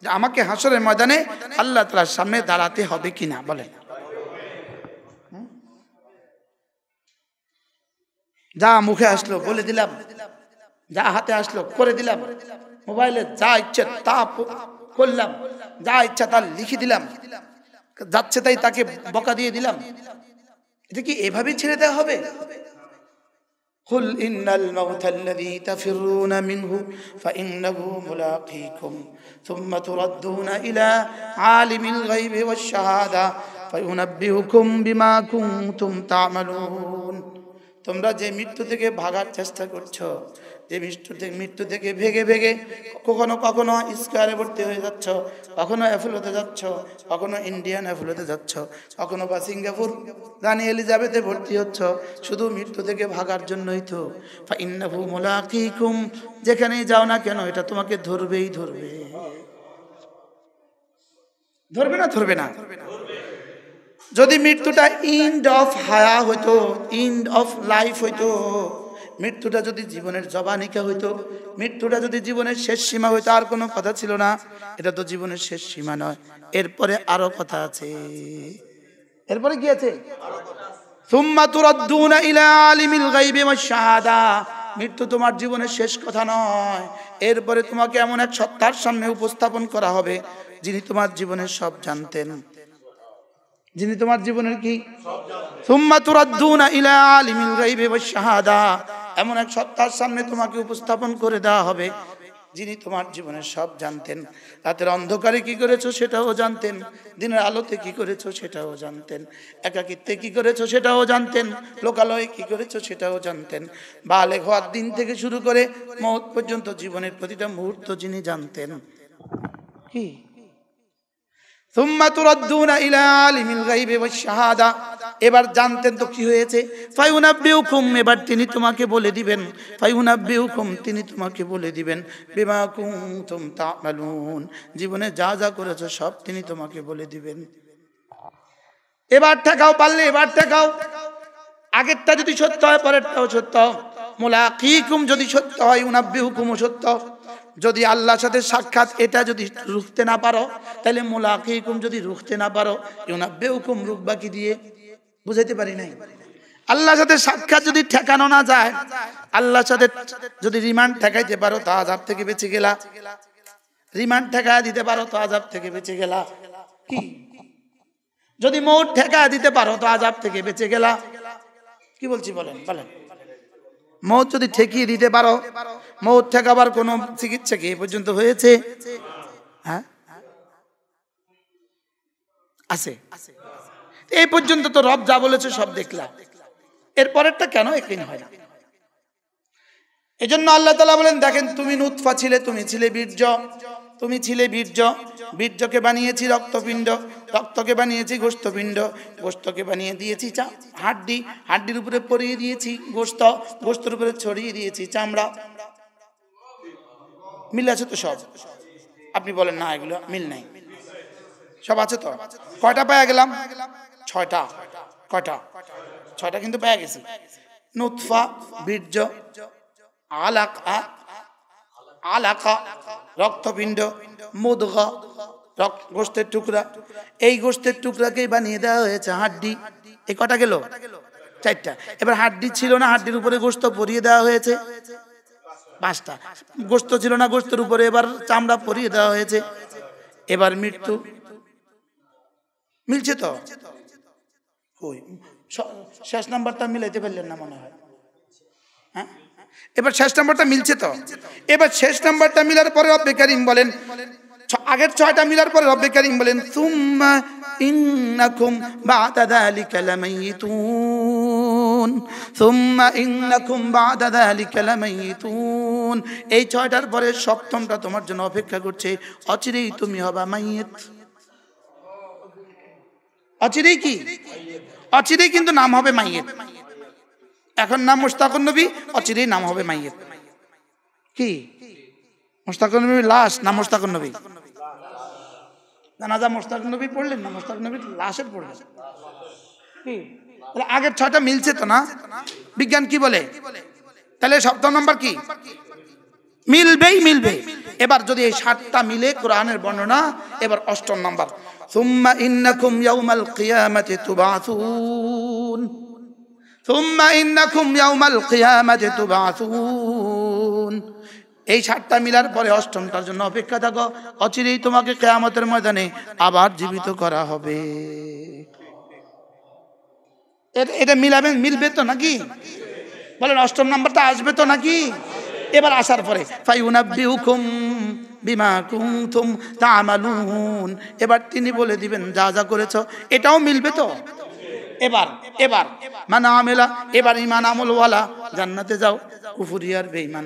যে আমাকে হাসরের ময়দানে আল্লাহ তালার সামনে দাঁড়াতে হবে কিনা বলে যা মুখে আসলো বলে দিলাম যা হাতে আসলো করে দিলাম মোবাইলে যা ইচ্ছে তা করলাম যা ইচ্ছা তা লিখে দিলাম যাচ্ছে তাই তাকে বকা দিয়ে দিলাম এটা কি এভাবেই ছেড়ে দেওয়া হবে قل ان الموت الذي تفرون منه فانه ملاقيكم ثم تردون الى عالم الغيب والشهاده فينبئكم بما كنتم تعملون তোমরা যে মৃত্যু থেকে ভাগার চেষ্টা করছো যে মৃত্যু থেকে মৃত্যু থেকে ভেগে ভেগে কখনো কখনো স্কোয়ারে ভর্তি হয়ে যাচ্ছ কখনো অ্যাফল হতে যাচ্ছ কখনো ইন্ডিয়ান অ্যাফল হতে যাচ্ছ কখনো বা সিঙ্গাপুর রানি এলিজাবেথে ভর্তি হচ্ছ শুধু মৃত্যু থেকে ভাগার জন্যই তো ইন্নাভু মোলাকিকুম যেখানেই যাও না কেন এটা তোমাকে ধরবেই ধরবে ধরবে না ধরবে না যদি মৃত্যুটা ইন্ড অফ হায়া হইতো ইন্ড অফ লাইফ হইতো মৃত্যুটা যদি জীবনের জবানিকা হইতো মৃত্যুটা যদি জীবনের শেষ সীমা হইতো আর কোনো কথা ছিল না এটা তো জীবনের শেষ সীমা নয় এরপরে আরো কথা আছে এরপরে কি আছে মৃত্যু তোমার জীবনের শেষ কথা নয় এরপরে তোমাকে এমন এক সত্তার সামনে উপস্থাপন করা হবে যিনি তোমার জীবনের সব জানতেন যিনি তোমার জীবনের কি এমন এক সত্তার সামনে তোমাকে উপস্থাপন করে দেওয়া হবে যিনি তোমার জীবনের সব জানতেন রাতের অন্ধকারে কি করেছো সেটাও জানতেন দিনের আলোতে কি করেছো সেটাও জানতেন একাকিত্বে কি করেছো সেটাও জানতেন লোকালয়ে কি করেছো সেটাও জানতেন বালে হওয়ার দিন থেকে শুরু করে মহৎ পর্যন্ত জীবনের প্রতিটা মুহূর্ত যিনি জানতেন কি এবার জানতেন তো কি হয়েছে এবার তিনি তোমাকে বলে দিবেন তিনি তোমাকে বলে দিবেন জীবনে যা যা করেছো সব তিনি তোমাকে বলে দিবেন এবার ঠেকাও পারলে এবার ঠেকাও আগেরটা যদি সত্য হয় পরেরটাও সত্য মোলাকিকুম যদি সত্য হয় উনাব্বি হুকুমও সত্য যদি আল্লাহর সাথে সাক্ষাৎ এটা যদি রুখতে না পারো তাহলে মোলাকিকুম যদি রুখতে না পারো ইউনাব্বে হুকুম রুখ বাকি দিয়ে বুঝাইতে পারি নাই আল্লাহর সাথে সাক্ষাৎ যদি ঠেকানো না যায় আল্লাহর সাথে যদি রিমান্ড ঠেকাইতে পারো তা আজাব থেকে বেঁচে গেলা রিমান্ড ঠেকায় দিতে পারো তো আজাব থেকে বেঁচে গেলা কি যদি মৌট ঠেকায় দিতে পারো তো আজাব থেকে বেঁচে গেলা কি বলছি বলেন বলেন মৌত যদি ঠেকিয়ে দিতে পারো মৌ থেকে আবার কোনো চিকিৎসা কি পর্যন্ত হয়েছে হ্যাঁ? আছে এই পর্যন্ত তো রব যা বলেছে সব দেখলাম এরপরেরটা কেন এখানে হয় না জন্য আল্লাহ তালা বলেন দেখেন তুমি নুৎফা ছিলে তুমি ছিলে বীর্য তুমি ছিলে বীর্য বীর্যকে বানিয়েছি রক্তপিণ্ড রক্তকে বানিয়েছি গোস্তপিণ্ড গোস্তকে বানিয়ে দিয়েছি চা হাড্ডি হাড্ডির উপরে পরিয়ে দিয়েছি গোস্ত গোস্তর উপরে ছড়িয়ে দিয়েছি চামড়া মিল আছে তো সব আপনি বলেন না এগুলো মিল নাই সব আছে তো কয়টা পায়া গেলাম ছয়টা কয়টা ছয়টা কিন্তু পায়া গেছে নুৎফা বীর্য আলাকা আলাকা রক্তপিণ্ড মুদগা রক্ত গোষ্ঠের টুকরা এই গোষ্ঠের টুকরাকেই বানিয়ে দেওয়া হয়েছে হাড্ডি এ কটা গেল চারটা এবার হাড্ডি ছিল না হাড্ডির উপরে গোস্ত পরিয়ে দেওয়া হয়েছে পাঁচটা গোস্ত ছিল না গোস্তের উপরে এবার চামড়া পরিয়ে দেওয়া হয়েছে এবার মৃত্যু মিলছে তো শেষ নাম্বারটা মিলাইতে পারলেন না মনে হয় হ্যাঁ এবার শেষ নাম্বারটা মিলছে তো এবার শেষ নাম্বারটা মিলার পরে রব্বে কারিম বলেন আগের ছয়টা মিলার পরে রব্বে কারিম বলেন তুম্মা ইন্নাকুম বাদা যালিকা লামাইতুন এই ছয়টার পরে সপ্তমটা তোমার জন্য অপেক্ষা করছে অচিরেই তুমি হবা মাইয়েত অচিরেই কি অচিরেই কিন্তু নাম হবে মাইয়েত এখন নাম মুস্তাকুন নবী অচিরেই নাম হবে মাইয়েত কি মুস্তাকুন নবী লাশ নাম মুস্তাকুন নবী জানাজা মুস্তাকুন নবী পড়লেন না মুস্তাকুন নবী লাশের পড়লেন তাহলে আগের ছয়টা মিলছে তো না বিজ্ঞান কি বলে তাহলে সপ্তাহ নম্বর কি মিলবেই মিলবে এবার যদি এই সাতটা মিলে কোরআনের বর্ণনা এবার অষ্টম নম্বর সুম্মা সুম্মা এই সাতটা মিলার পরে অষ্টমটার জন্য অপেক্ষা থাকো অচিরেই তোমাকে কেয়ামতের ময়দানে আবার জীবিত করা হবে এটা মিলাবেন মিলবে তো নাকি বলেন অষ্টম নাম্বারটা আসবে তো নাকি এবার আসার পরে বিমা এবার তিনি বলে দিবেন যা যা করেছ এটাও মিলবে তো এবার এবার মানে আমেলা এবার ইমান আমলওয়ালা জান্নাতে যাও কুফুরিয়ার জাহান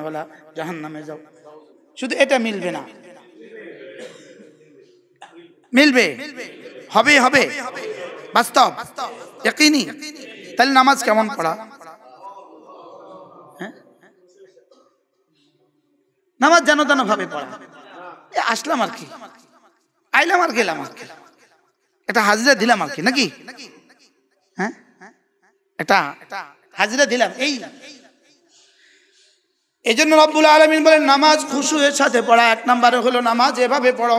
জাহান্নামে যাও শুধু এটা মিলবে না মিলবে হবে হবে বাস্তব একইনি তাহলে নামাজ কেমন পড়া হ্যাঁ? নামাজ যেন জানো ভাবে পড়া আসলাম আর কি আইলাম আর গেলাম আর কি একটা হাজিরা দিলাম আর কি নাকি হ্যাঁ একটা হাজিরা দিলাম এই এই জন্য রব্বুল আলমিন বলেন নামাজ খুশু এর সাথে পড়া এক নম্বরে হলো নামাজ এভাবে পড়ো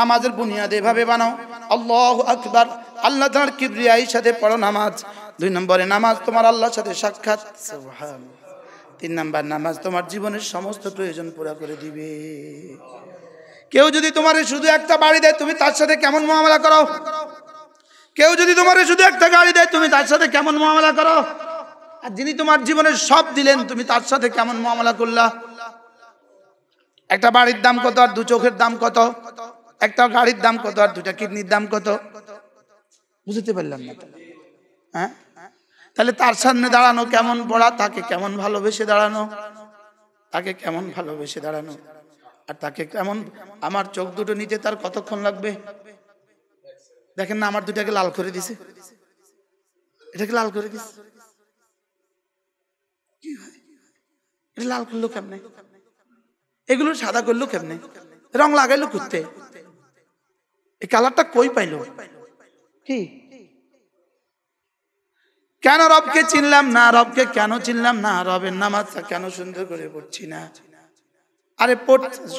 নামাজের বুনিয়াদ এভাবে বানাও আল্লাহ আকবার আল্লাহ তার কিবরিয়াই সাথে পড়ো নামাজ দুই নম্বরে নামাজ তোমার আল্লাহর সাথে সাক্ষাৎ তিন নম্বর নামাজ তোমার জীবনের সমস্ত প্রয়োজন পুরা করে দিবে কেউ যদি তোমার শুধু একটা বাড়ি দেয় তুমি তার সাথে কেমন মোহামেলা করো কেউ যদি তোমার শুধু একটা গাড়ি দেয় তুমি তার সাথে কেমন মোহামেলা করো আর যিনি তোমার জীবনের সব দিলেন তুমি তার সাথে কেমন মোহামেলা করলা একটা বাড়ির দাম কত আর দু চোখের দাম কত একটা গাড়ির দাম কত আর দুটা কিডনির দাম কত বুঝতে পারলাম না হ্যাঁ তাহলে তার সামনে দাঁড়ানো কেমন পড়া তাকে কেমন ভালোবেসে দাঁড়ানো তাকে কেমন ভালোবেসে দাঁড়ানো আর তাকে কেমন আমার চোখ দুটো নিতে তার কতক্ষণ লাগবে দেখেন না আমার দুটাকে লাল করে দিছে এটাকে লাল করে দিছে এটা লাল করলো কেমনে এগুলো সাদা করলো কেমনে রং লাগাইলো কুত্তে এই কালারটা কই পাইলো কি কেন রবকে চিনলাম না রবকে কেন চিনলাম না রবের নামাজটা কেন সুন্দর করে পড়ছি না আরে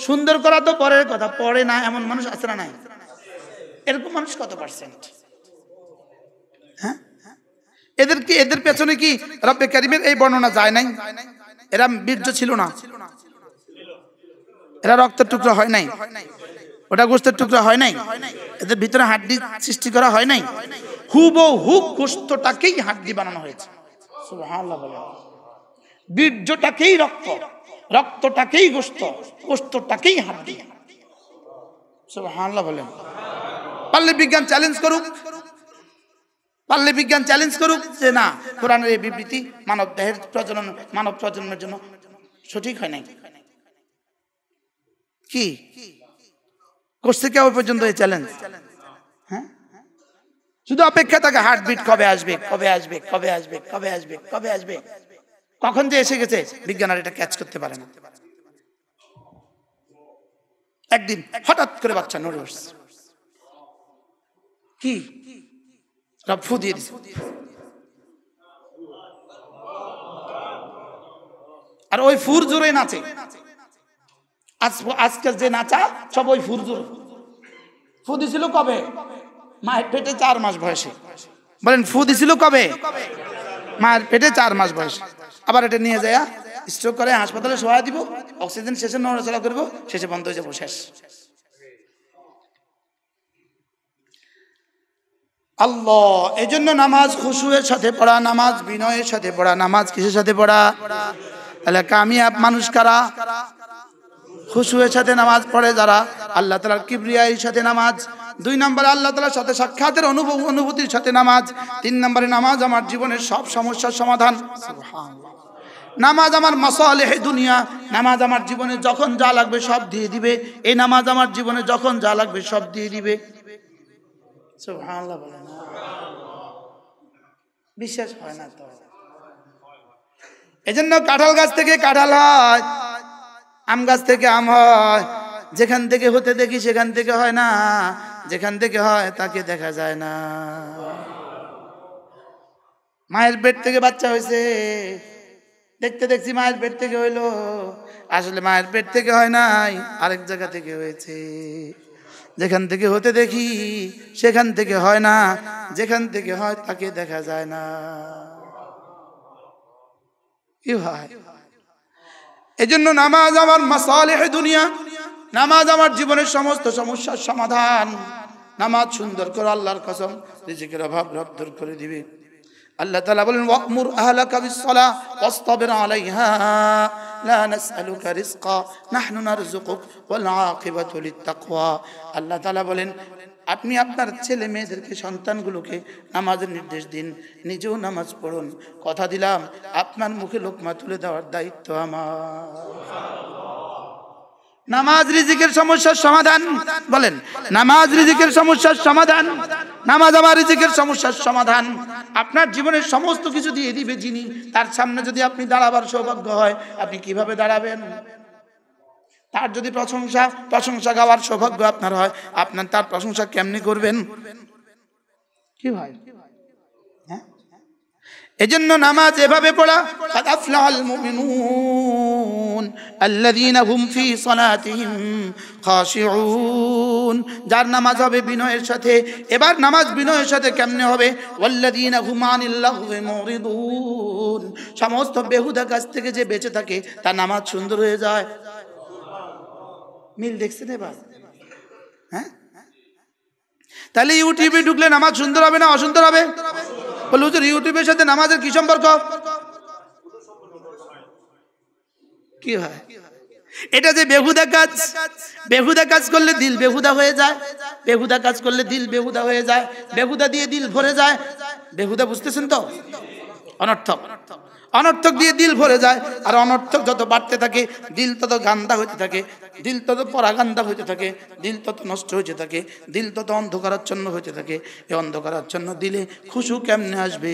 সুন্দর করা তো পরের কথা পড়ে না এমন মানুষ আছে না নাই এরকম মানুষ কত পার্সেন্ট হ্যাঁ এদের কি এদের পেছনে কি রব্বে ক্যারিমের এই বর্ণনা যায় নাই এরা বীর্য ছিল না এরা রক্তের টুকরো হয় নাই ওটা গোস্তের টুকরা হয় নাই এদের ভিতরে হাড্ডি সৃষ্টি করা হয় নাই হুবো হুক গোস্তটাকেই হাড্ডি বানানো হয়েছে বীর্যটাকেই রক্ত রক্তটাকেই গোস্ত গোস্তটাকেই হাড্ডি সুবহানাল্লাহ বলেন পারলে বিজ্ঞান চ্যালেঞ্জ করুক পারলে বিজ্ঞান চ্যালেঞ্জ করুক যে না কোরআনের এই বিবৃতি মানব দেহের প্রজনন মানব প্রজন্মের জন্য সঠিক হয় নাই কি থেকে কেউ পর্যন্ত এই চ্যালেঞ্জ হ্যাঁ শুধু অপেক্ষা থাকে হার্টবিট কবে আসবে কবে আসবে কবে আসবে কবে আসবে কবে আসবে কখন যে এসে গেছে বিজ্ঞান আর এটা ক্যাচ করতে পারে না একদিন হঠাৎ করে বাচ্চা নড়ে কি সব ফু দিয়ে দিছে আর ওই ফুর জোরে নাচে আজ যে নাচা সব ওই ফুরজুর ফু দিছিল কবে মায়ের পেটে চার মাস বয়সে বলেন ফু দিছিল কবে মায়ের পেটে চার মাস বয়সে আবার এটা নিয়ে যায় স্ট্রোক করে হাসপাতালে সহায় দিব অক্সিজেন শেষে নড়াচড়া করবো শেষে বন্ধ হয়ে যাবো শেষ আল্লাহ এই জন্য নামাজ খুশুয়ের সাথে পড়া নামাজ বিনয়ের সাথে পড়া নামাজ কিসের সাথে পড়া তাহলে কামিয়াব মানুষ কারা খুশুয়ের সাথে নামাজ পড়ে যারা আল্লাহ তালার কিবরিয়ার সাথে নামাজ দুই নম্বরে আল্লাহ তালার সাথে সাক্ষাতের অনুভব অনুভূতির সাথে নামাজ তিন নম্বরে নামাজ আমার জীবনের সব সমস্যার সমাধান নামাজ আমার হে দুনিয়া নামাজ আমার জীবনে যখন যা লাগবে সব দিয়ে দিবে এই নামাজ আমার জীবনে যখন যা লাগবে সব দিয়ে দিবে বিশ্বাস হয় না তো এজন্য কাঁঠাল গাছ থেকে কাঁঠাল হয় আম গাছ থেকে আম হয় যেখান থেকে হতে দেখি সেখান থেকে হয় না যেখান থেকে হয় তাকে দেখা যায় না মায়ের পেট থেকে বাচ্চা হয়েছে দেখতে দেখছি মায়ের পেট থেকে হইলো আসলে মায়ের পেট থেকে হয় নাই আরেক জায়গা থেকে হয়েছে যেখান থেকে হতে দেখি সেখান থেকে হয় না যেখান থেকে হয় তাকে দেখা যায় না কি হয় এজন্য নামাজ আমার মাসালেহ দুনিয়া নামাজ আমার জীবনের সমস্ত সমস্যার সমাধান নামাজ সুন্দর করে আল্লাহর কসম রিজিকের অভাব রপ্তর করে দিবে আল্লাহ তালা বলেন ওয়াকমুর আহলা বিসসালাহ ওয়াসতাবির আলাইহা লা নাসআলুকা রিজকা আল্লাহ বলেন আপনি আপনার ছেলে মেয়েদেরকে সন্তানগুলোকে নামাজের নির্দেশ দিন নিজেও নামাজ পড়ুন কথা দিলাম আপনার মুখে লোকমা তুলে দেওয়ার দায়িত্ব আমার নামাজ রিজিকের সমস্যার সমাধান বলেন নামাজ রিজিকের সমস্যার সমাধান নামাজ আমার রিজিকের সমস্যার সমাধান আপনার জীবনের সমস্ত কিছু দিয়ে দিবে যিনি তার সামনে যদি আপনি দাঁড়াবার সৌভাগ্য হয় আপনি কিভাবে দাঁড়াবেন তার যদি প্রশংসা প্রশংসা গাওয়ার সৌভাগ্য আপনার হয় আপনার তার প্রশংসা কেমনি করবেন কি ভাই হ্যাঁ? এজন্য নামাজ এভাবে পড়া যার নামাজ হবে বিনয়ের সাথে এবার নামাজ বিনয়ের সাথে কেমনে হবে সমস্ত বেহুদা কাছ থেকে যে বেঁচে থাকে তার নামাজ সুন্দর হয়ে যায় মিল দেখছেন এবার হ্যাঁ তাহলে ইউটিউবে ঢুকলে নামাজ সুন্দর হবে না অসুন্দর হবে বলে হুজুর ইউটিউবের সাথে নামাজের কি সম্পর্ক কি হয় এটা যে বেহুদা কাজ বেহুদা কাজ করলে দিল বেহুদা হয়ে যায় বেহুদা কাজ করলে দিল বেহুদা হয়ে যায় বেহুদা দিয়ে দিল ভরে যায় বেহুদা বুঝতেছেন তো অনর্থক অনর্থক অনর্থক দিয়ে দিল ভরে যায় আর অনর্থক যত বাড়তে থাকে দিল তত গান্দা হইতে থাকে দিল তত পরাগান্দা হইতে থাকে দিল তত নষ্ট হইতে থাকে দিল তত অন্ধকারাচ্ছন্ন হইতে থাকে এই অন্ধকারাচ্ছন্ন দিলে খুশু কেমনে আসবে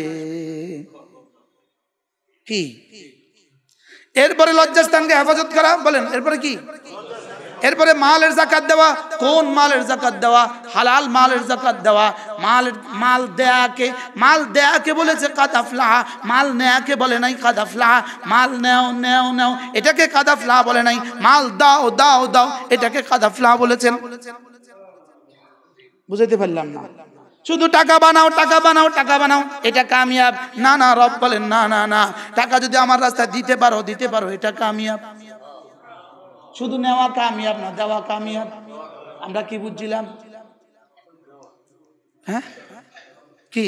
কি এরপরে লজ্জাস্থানকে হেফাজত করা বলেন এরপরে কি এরপরে মালের জাকাত দেওয়া কোন মালের জাকাত দেওয়া হালাল মালের জাকাত দেওয়া মাল মাল দেয়াকে মাল দেয়াকে বলেছে কাদাফলা মাল নেয়াকে বলে নাই কাদাফলা মাল নেও নেও নেও এটাকে কাদাফলা বলে নাই মাল দাও দাও দাও এটাকে কাদাফলা বলেছেন বুঝাইতে পারলাম না শুধু টাকা বানাও টাকা বানাও টাকা বানাও এটা কামিয়াব না না রব বলেন না না না টাকা যদি আমার রাস্তায় দিতে পারো দিতে পারো এটা কামিয়াব শুধু নেওয়া কামিয়াব না দেওয়া কামিয়াব আমরা কি বুঝছিলাম কি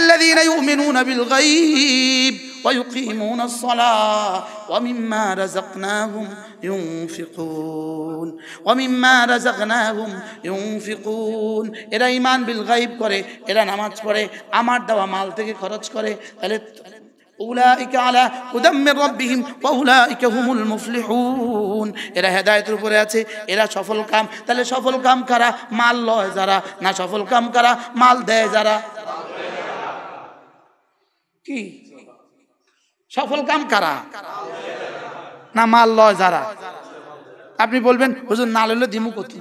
الذين يؤمنون بالغيب ويقيمون الصلاة ومما رزقناهم ينفقون ومما رزقناهم ينفقون إلى إيمان بالغيب كره إلى نماذج كره أمار دوا مال تكي خرج كره أولئك على هدى من ربهم وأولئك هم المفلحون এরা হেদায়েতের উপরে আছে এরা সফল কাম তাহলে সফল কাম কারা মাল লয় যারা না সফল কাম কারা মাল দেয় যারা কি সফল কাম কারা না মাল লয় যারা আপনি বলবেন হুজুর না লইলে দিমু কোথি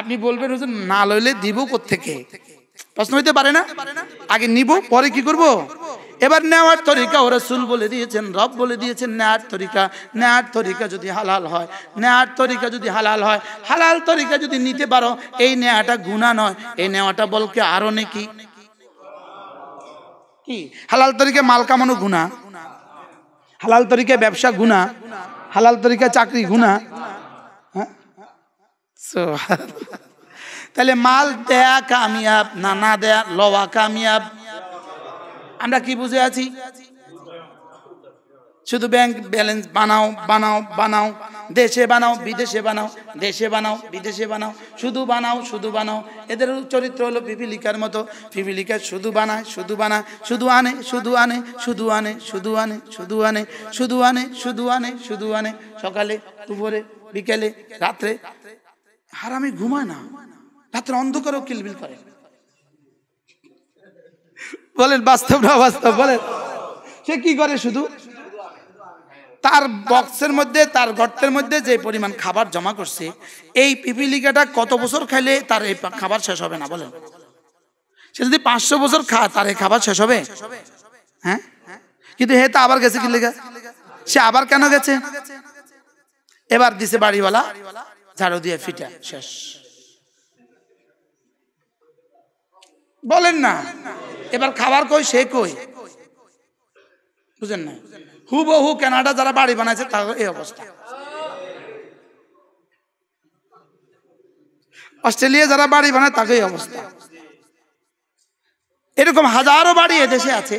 আপনি বলবেন হুজুর না লইলে দিব কোথেকে প্রশ্ন হইতে পারে না আগে নিব পরে কি করব এবার নেওয়ার তরিকা ওরা সুল বলে দিয়েছেন রব বলে দিয়েছেন নেয়ার তরিকা নেয়ার তরিকা যদি হালাল হয় নেয়ার তরিকা যদি হালাল হয় হালাল তরিকা যদি নিতে পারো এই নেয়াটা গুণা নয় এই নেওয়াটা বলকে আরও নাকি কি হালাল তরিকা মাল কামানো গুণা হালাল তরিকা ব্যবসা গুণা হালাল তরিকা চাকরি গুণা হ্যাঁ? তাহলে মাল দেয়া কামিয়াব না না দেয়া লওয়া কামিয়াব আমরা কি বুঝে আছি শুধু ব্যাংক ব্যালেন্স বানাও বানাও বানাও দেশে বানাও বিদেশে বানাও দেশে বানাও বিদেশে বানাও শুধু বানাও শুধু বানাও এদের চরিত্র হলো পিপিলিকার মতো পিপিলিকা শুধু বানায় শুধু বানায় শুধু আনে শুধু আনে শুধু আনে শুধু আনে শুধু আনে শুধু আনে শুধু আনে শুধু আনে সকালে দুপুরে বিকেলে রাত্রে আমি ঘুমায় না রাত্রে অন্ধকারও কিলবিল করে বলেন বাস্তব না বাস্তব বলেন সে কি করে শুধু তার বক্সের মধ্যে তার গর্তের মধ্যে যে পরিমাণ খাবার জমা করছে এই পিপিলিকাটা কত বছর খাইলে তার এই খাবার শেষ হবে না বলেন সে যদি পাঁচশো বছর খা তার এই খাবার শেষ হবে হ্যাঁ কিন্তু হে তো আবার গেছে কিলিকা সে আবার কেন গেছে এবার দিছে বাড়িওয়ালা ঝাড়ু দিয়ে ফিটা শেষ বলেন না এবার খাবার কই সে কই বুঝেন না হুবহু কেনাডা যারা বাড়ি বানাইছে তা এই অবস্থা অস্ট্রেলিয়া যারা বাড়ি বানায় তাকেই অবস্থা এরকম হাজারো বাড়ি এদেশে আছে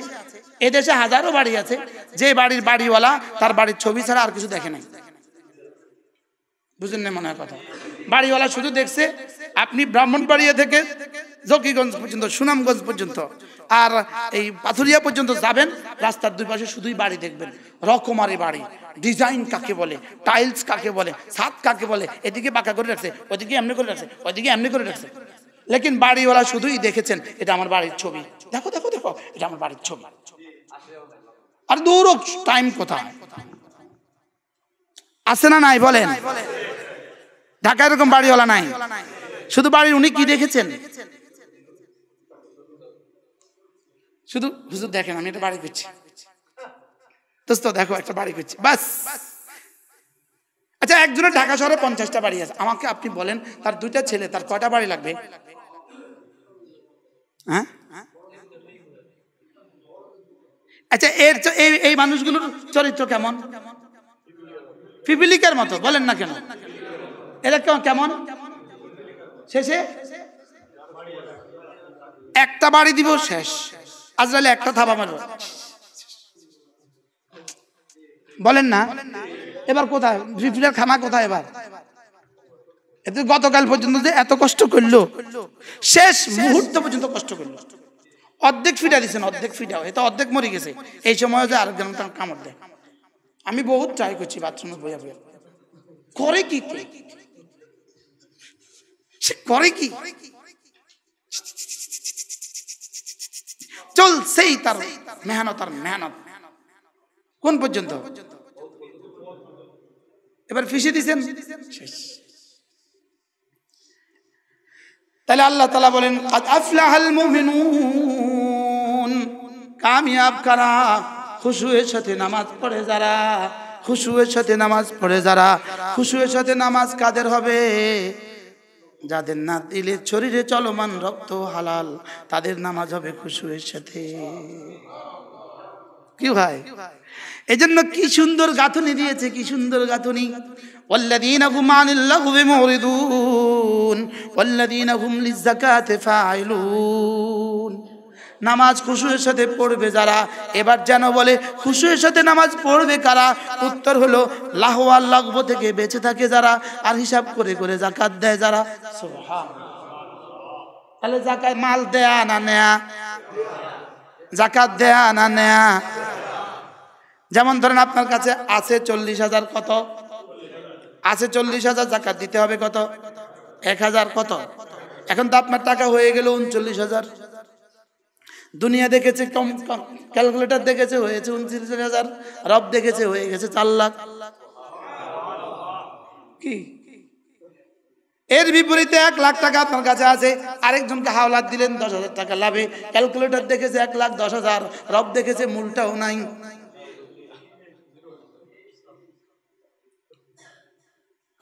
এদেশে হাজারো বাড়ি আছে যে বাড়ির বাড়িওয়ালা তার বাড়ির ছবি ছাড়া আর কিছু দেখে নাই বুঝেন না মনে হয় কথা বাড়িওয়ালা শুধু দেখছে আপনি ব্রাহ্মণ বাড়িয়ে থেকে জকিগঞ্জ পর্যন্ত সুনামগঞ্জ পর্যন্ত আর এই পাথুরিয়া পর্যন্ত যাবেন রাস্তার দুই পাশে শুধুই বাড়ি দেখবেন রকমারি বাড়ি ডিজাইন কাকে বলে টাইলস কাকে বলে ছাদ কাকে বলে এদিকে বাঁকা করে রাখছে ওইদিকে এমনি করে রাখছে ওইদিকে এমনি করে রাখছে লেকিন বাড়িওয়ালা শুধুই দেখেছেন এটা আমার বাড়ির ছবি দেখো দেখো দেখো এটা আমার বাড়ির ছবি আর দূর টাইম কোথায় আছে না নাই বলেন ঢাকা এরকম বাড়িওয়ালা নাই শুধু বাড়ির উনি কি দেখেছেন শুধু হুজুর দেখেন আমি এটা বাড়ি করছি তো দেখো একটা বাড়ি করছি বাস আচ্ছা একজনের ঢাকা শহরে পঞ্চাশটা বাড়ি আছে আমাকে আপনি বলেন তার দুইটা ছেলে তার কয়টা বাড়ি লাগবে হ্যাঁ আচ্ছা এর এই মানুষগুলোর চরিত্র কেমন পিপিলিকের মতো বলেন না কেন এরা কেমন শেষে একটা বাড়ি দিব শেষ আজরালে একটা থাবা মারো বলেন না এবার কোথায় খামা কোথায় এবার এতে গতকাল পর্যন্ত যে এত কষ্ট করলো শেষ মুহূর্ত পর্যন্ত কষ্ট করলো অর্ধেক ফিটা দিচ্ছেন অর্ধেক ফিটা এটা অর্ধেক মরে গেছে এই সময় যে জন কামড় দেয় আমি বহুত ট্রাই করছি বাথরুমে বইয়া বইয়া করে কি করে সে করে কি চলছেই তার মেহনত আর মেহনত কোন পর্যন্ত এবার ফিসে দিছেন তাহলে আল্লাহ তালা বলেন আফলাহাল মুমিনুন কামিয়াব কারা খুশুয়ের সাথে নামাজ পড়ে যারা খুশুয়ের সাথে নামাজ পড়ে যারা খুশুয়ের সাথে নামাজ কাদের হবে যাদের না দিলে শরীরে চলমান রক্ত হালাল তাদের নামাজ হবে খুশুয়ের সাথে কি ভাই এই জন্য কি সুন্দর গাঁথনি দিয়েছে কি সুন্দর গাঁথনি والذين নামাজ খুশুয়ের সাথে পড়বে যারা এবার যেন বলে খুশুয়ের সাথে নামাজ পড়বে কারা উত্তর হলো লাহোয়াল লাগব থেকে বেঁচে থাকে যারা আর হিসাব করে করে জাকাত দেয় যারা তাহলে জাকায় মাল দেয়া না নেয়া জাকাত দেয়া না নেয়া যেমন ধরেন আপনার কাছে আছে চল্লিশ হাজার কত আছে চল্লিশ হাজার জাকাত দিতে হবে কত এক হাজার কত এখন তো আপনার টাকা হয়ে গেল উনচল্লিশ হাজার দুনিয়া দেখেছে কম ক্যালকুলেটার দেখেছে হয়েছে উনত্রিশ হাজার রব দেখেছে হয়ে গেছে চার লাখ কি এর বিপরীতে এক লাখ টাকা আপনার কাছে আছে আরেকজনকে হাওলাত দিলেন দশ হাজার টাকা লাভে ক্যালকুলেটর দেখেছে এক লাখ দশ হাজার রব দেখেছে মূলটাও নাই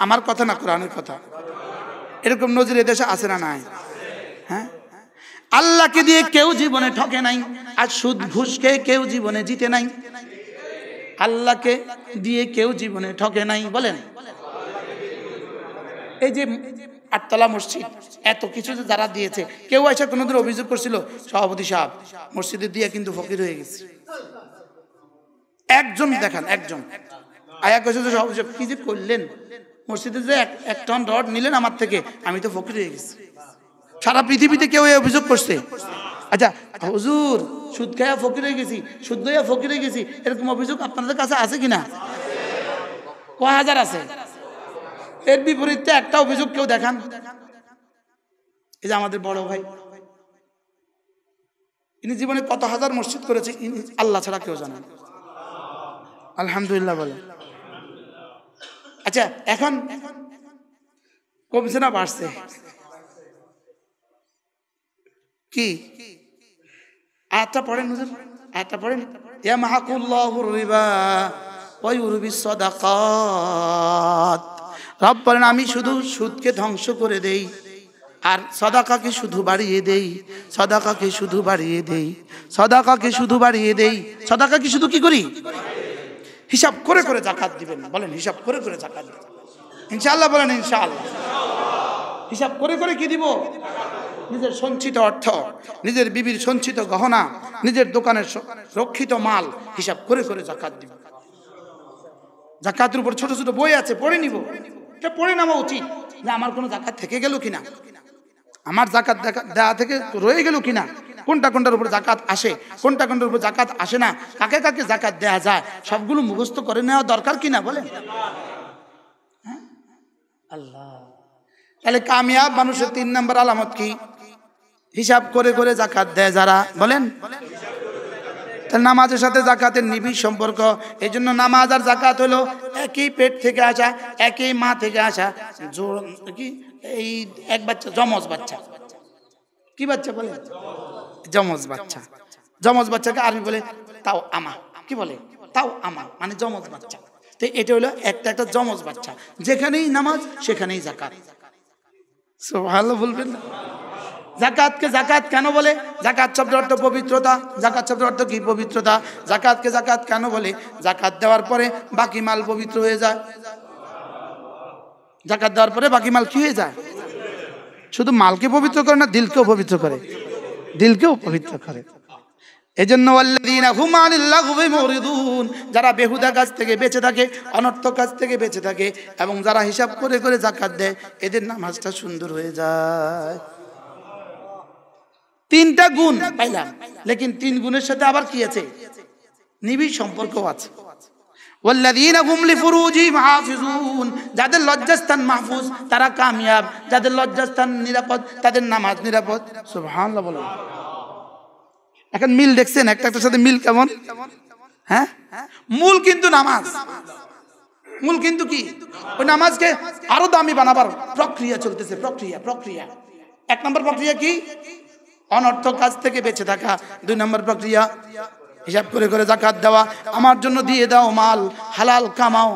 আমার কথা না কোরআনের কথা এরকম নজরে এদেশে আছে না নাই হ্যাঁ আল্লাহকে দিয়ে কেউ জীবনে ঠকে নাই আর সুদ ঘুষকে কেউ জীবনে জিতে নাই আল্লাহকে দিয়ে কেউ জীবনে ঠকে নাই বলেন এই যে আটতলা মসজিদ এত কিছু যে যারা দিয়েছে কেউ এসে কোনোদিন অভিযোগ করছিল সভাপতি সাহেব মসজিদে দিয়ে কিন্তু ফকির হয়ে গেছে একজন দেখান একজন আয়া কইছে যে সভাপতি সাহেব কি যে করলেন মসজিদে যে এক টন রড নিলেন আমার থেকে আমি তো ফকির হয়ে গেছি সারা পৃথিবীতে কেউ এই অভিযোগ করছে আচ্ছা হুজুর সুদ খাইয়া ফকিরে গেছি সুদ হইয়া ফকিরে গেছি এরকম অভিযোগ আপনাদের কাছে আছে কিনা ক হাজার আছে এর বিপরীতে একটা অভিযোগ কেউ দেখান এই যে আমাদের বড় ভাই ইনি জীবনে কত হাজার মসজিদ করেছে আল্লাহ ছাড়া কেউ জানেন আলহামদুলিল্লাহ বলে আচ্ছা এখন কমছে না বাড়ছে কি আয়াতটা পড়েন হুজুর আয়াতটা পড়েন ইয়ামাহাকুল্লাহুর রিবা ওয়া ইউরবিস সাদাকাত রব বলেন আমি শুধু সুদকে ধ্বংস করে দেই আর সদাকাকে শুধু বাড়িয়ে দেই সদাকাকে শুধু বাড়িয়ে দেই সদাকাকে শুধু বাড়িয়ে দেই সদাকাকে শুধু কি করি হিসাব করে করে জাকাত দিবেন বলেন হিসাব করে করে জাকাত দিবেন ইনশাল্লাহ বলেন ইনশাল্লাহ হিসাব করে করে কি দিব নিজের সঞ্চিত অর্থ নিজের বিবির সঞ্চিত গহনা নিজের দোকানের রক্ষিত মাল হিসাব করে করে জাকাত দিব জাকাতের উপর ছোট ছোট বই আছে পড়ে নিব এটা পড়ে নেওয়া উচিত যে আমার কোনো জাকাত থেকে গেল কিনা আমার জাকাত দেওয়া থেকে রয়ে গেল কিনা কোনটা কোনটার উপর জাকাত আসে কোনটা কোনটার উপর জাকাত আসে না কাকে কাকে জাকাত দেওয়া যায় সবগুলো মুখস্থ করে নেওয়া দরকার কিনা বলে হ্যাঁ? আল্লাহ তাহলে কামিয়াব মানুষের তিন নম্বর আলামত কি হিসাব করে করে জাকাত দেয় যারা বলেন তাহলে নামাজের সাথে জাকাতের নিবিড় সম্পর্ক এই জন্য নামাজ আর জাকাত হলো একই পেট থেকে আসা একই মা থেকে আসা কি এই এক বাচ্চা জমজ বাচ্চা কি বাচ্চা বলে জমজ বাচ্চা জমজ বাচ্চাকে আরবি বলে তাও আমা কি বলে তাও আমা মানে জমজ বাচ্চা তো এটা হলো একটা একটা জমজ বাচ্চা যেখানেই নামাজ সেখানেই জাকাত ভালো বলবেন না জাকাতকে জাকাত কেন বলে জাকাত শব্দ অর্থ পবিত্রতা জাকাত শব্দ অর্থ কি পবিত্রতা জাকাতকে জাকাত কেন বলে জাকাত দেওয়ার পরে বাকি মাল পবিত্র হয়ে যায় জাকাত দেওয়ার পরে বাকি মাল কি হয়ে যায় শুধু মালকে পবিত্র করে না দিলকেও পবিত্র করে দিলকেও পবিত্র করে যারা বেহুদা কাজ থেকে বেঁচে থাকে অনর্থ কাজ থেকে বেঁচে থাকে এবং যারা হিসাব করে করে জাকাত দেয় এদের নামাজটা সুন্দর হয়ে যায় তিনটা গুণ পাইলাম লেকিন তিন গুণের সাথে আবার কি আছে নিবিড় সম্পর্ক আছে যাদের লজ্জাস্থান মাহফুজ তারা কামিয়াব যাদের লজ্জাস্থান নিরাপদ তাদের নামাজ নিরাপদ এখন মিল দেখছেন একটা একটার সাথে মিল কেমন হ্যাঁ মূল কিন্তু নামাজ মূল কিন্তু কি ওই নামাজকে আরো দামি বানাবার প্রক্রিয়া চলতেছে প্রক্রিয়া প্রক্রিয়া এক নম্বর প্রক্রিয়া কি অনর্থ কাজ থেকে বেঁচে থাকা দুই নম্বর প্রক্রিয়া হিসাব করে করে জাকাত দেওয়া আমার জন্য দিয়ে দাও মাল হালাল কামাও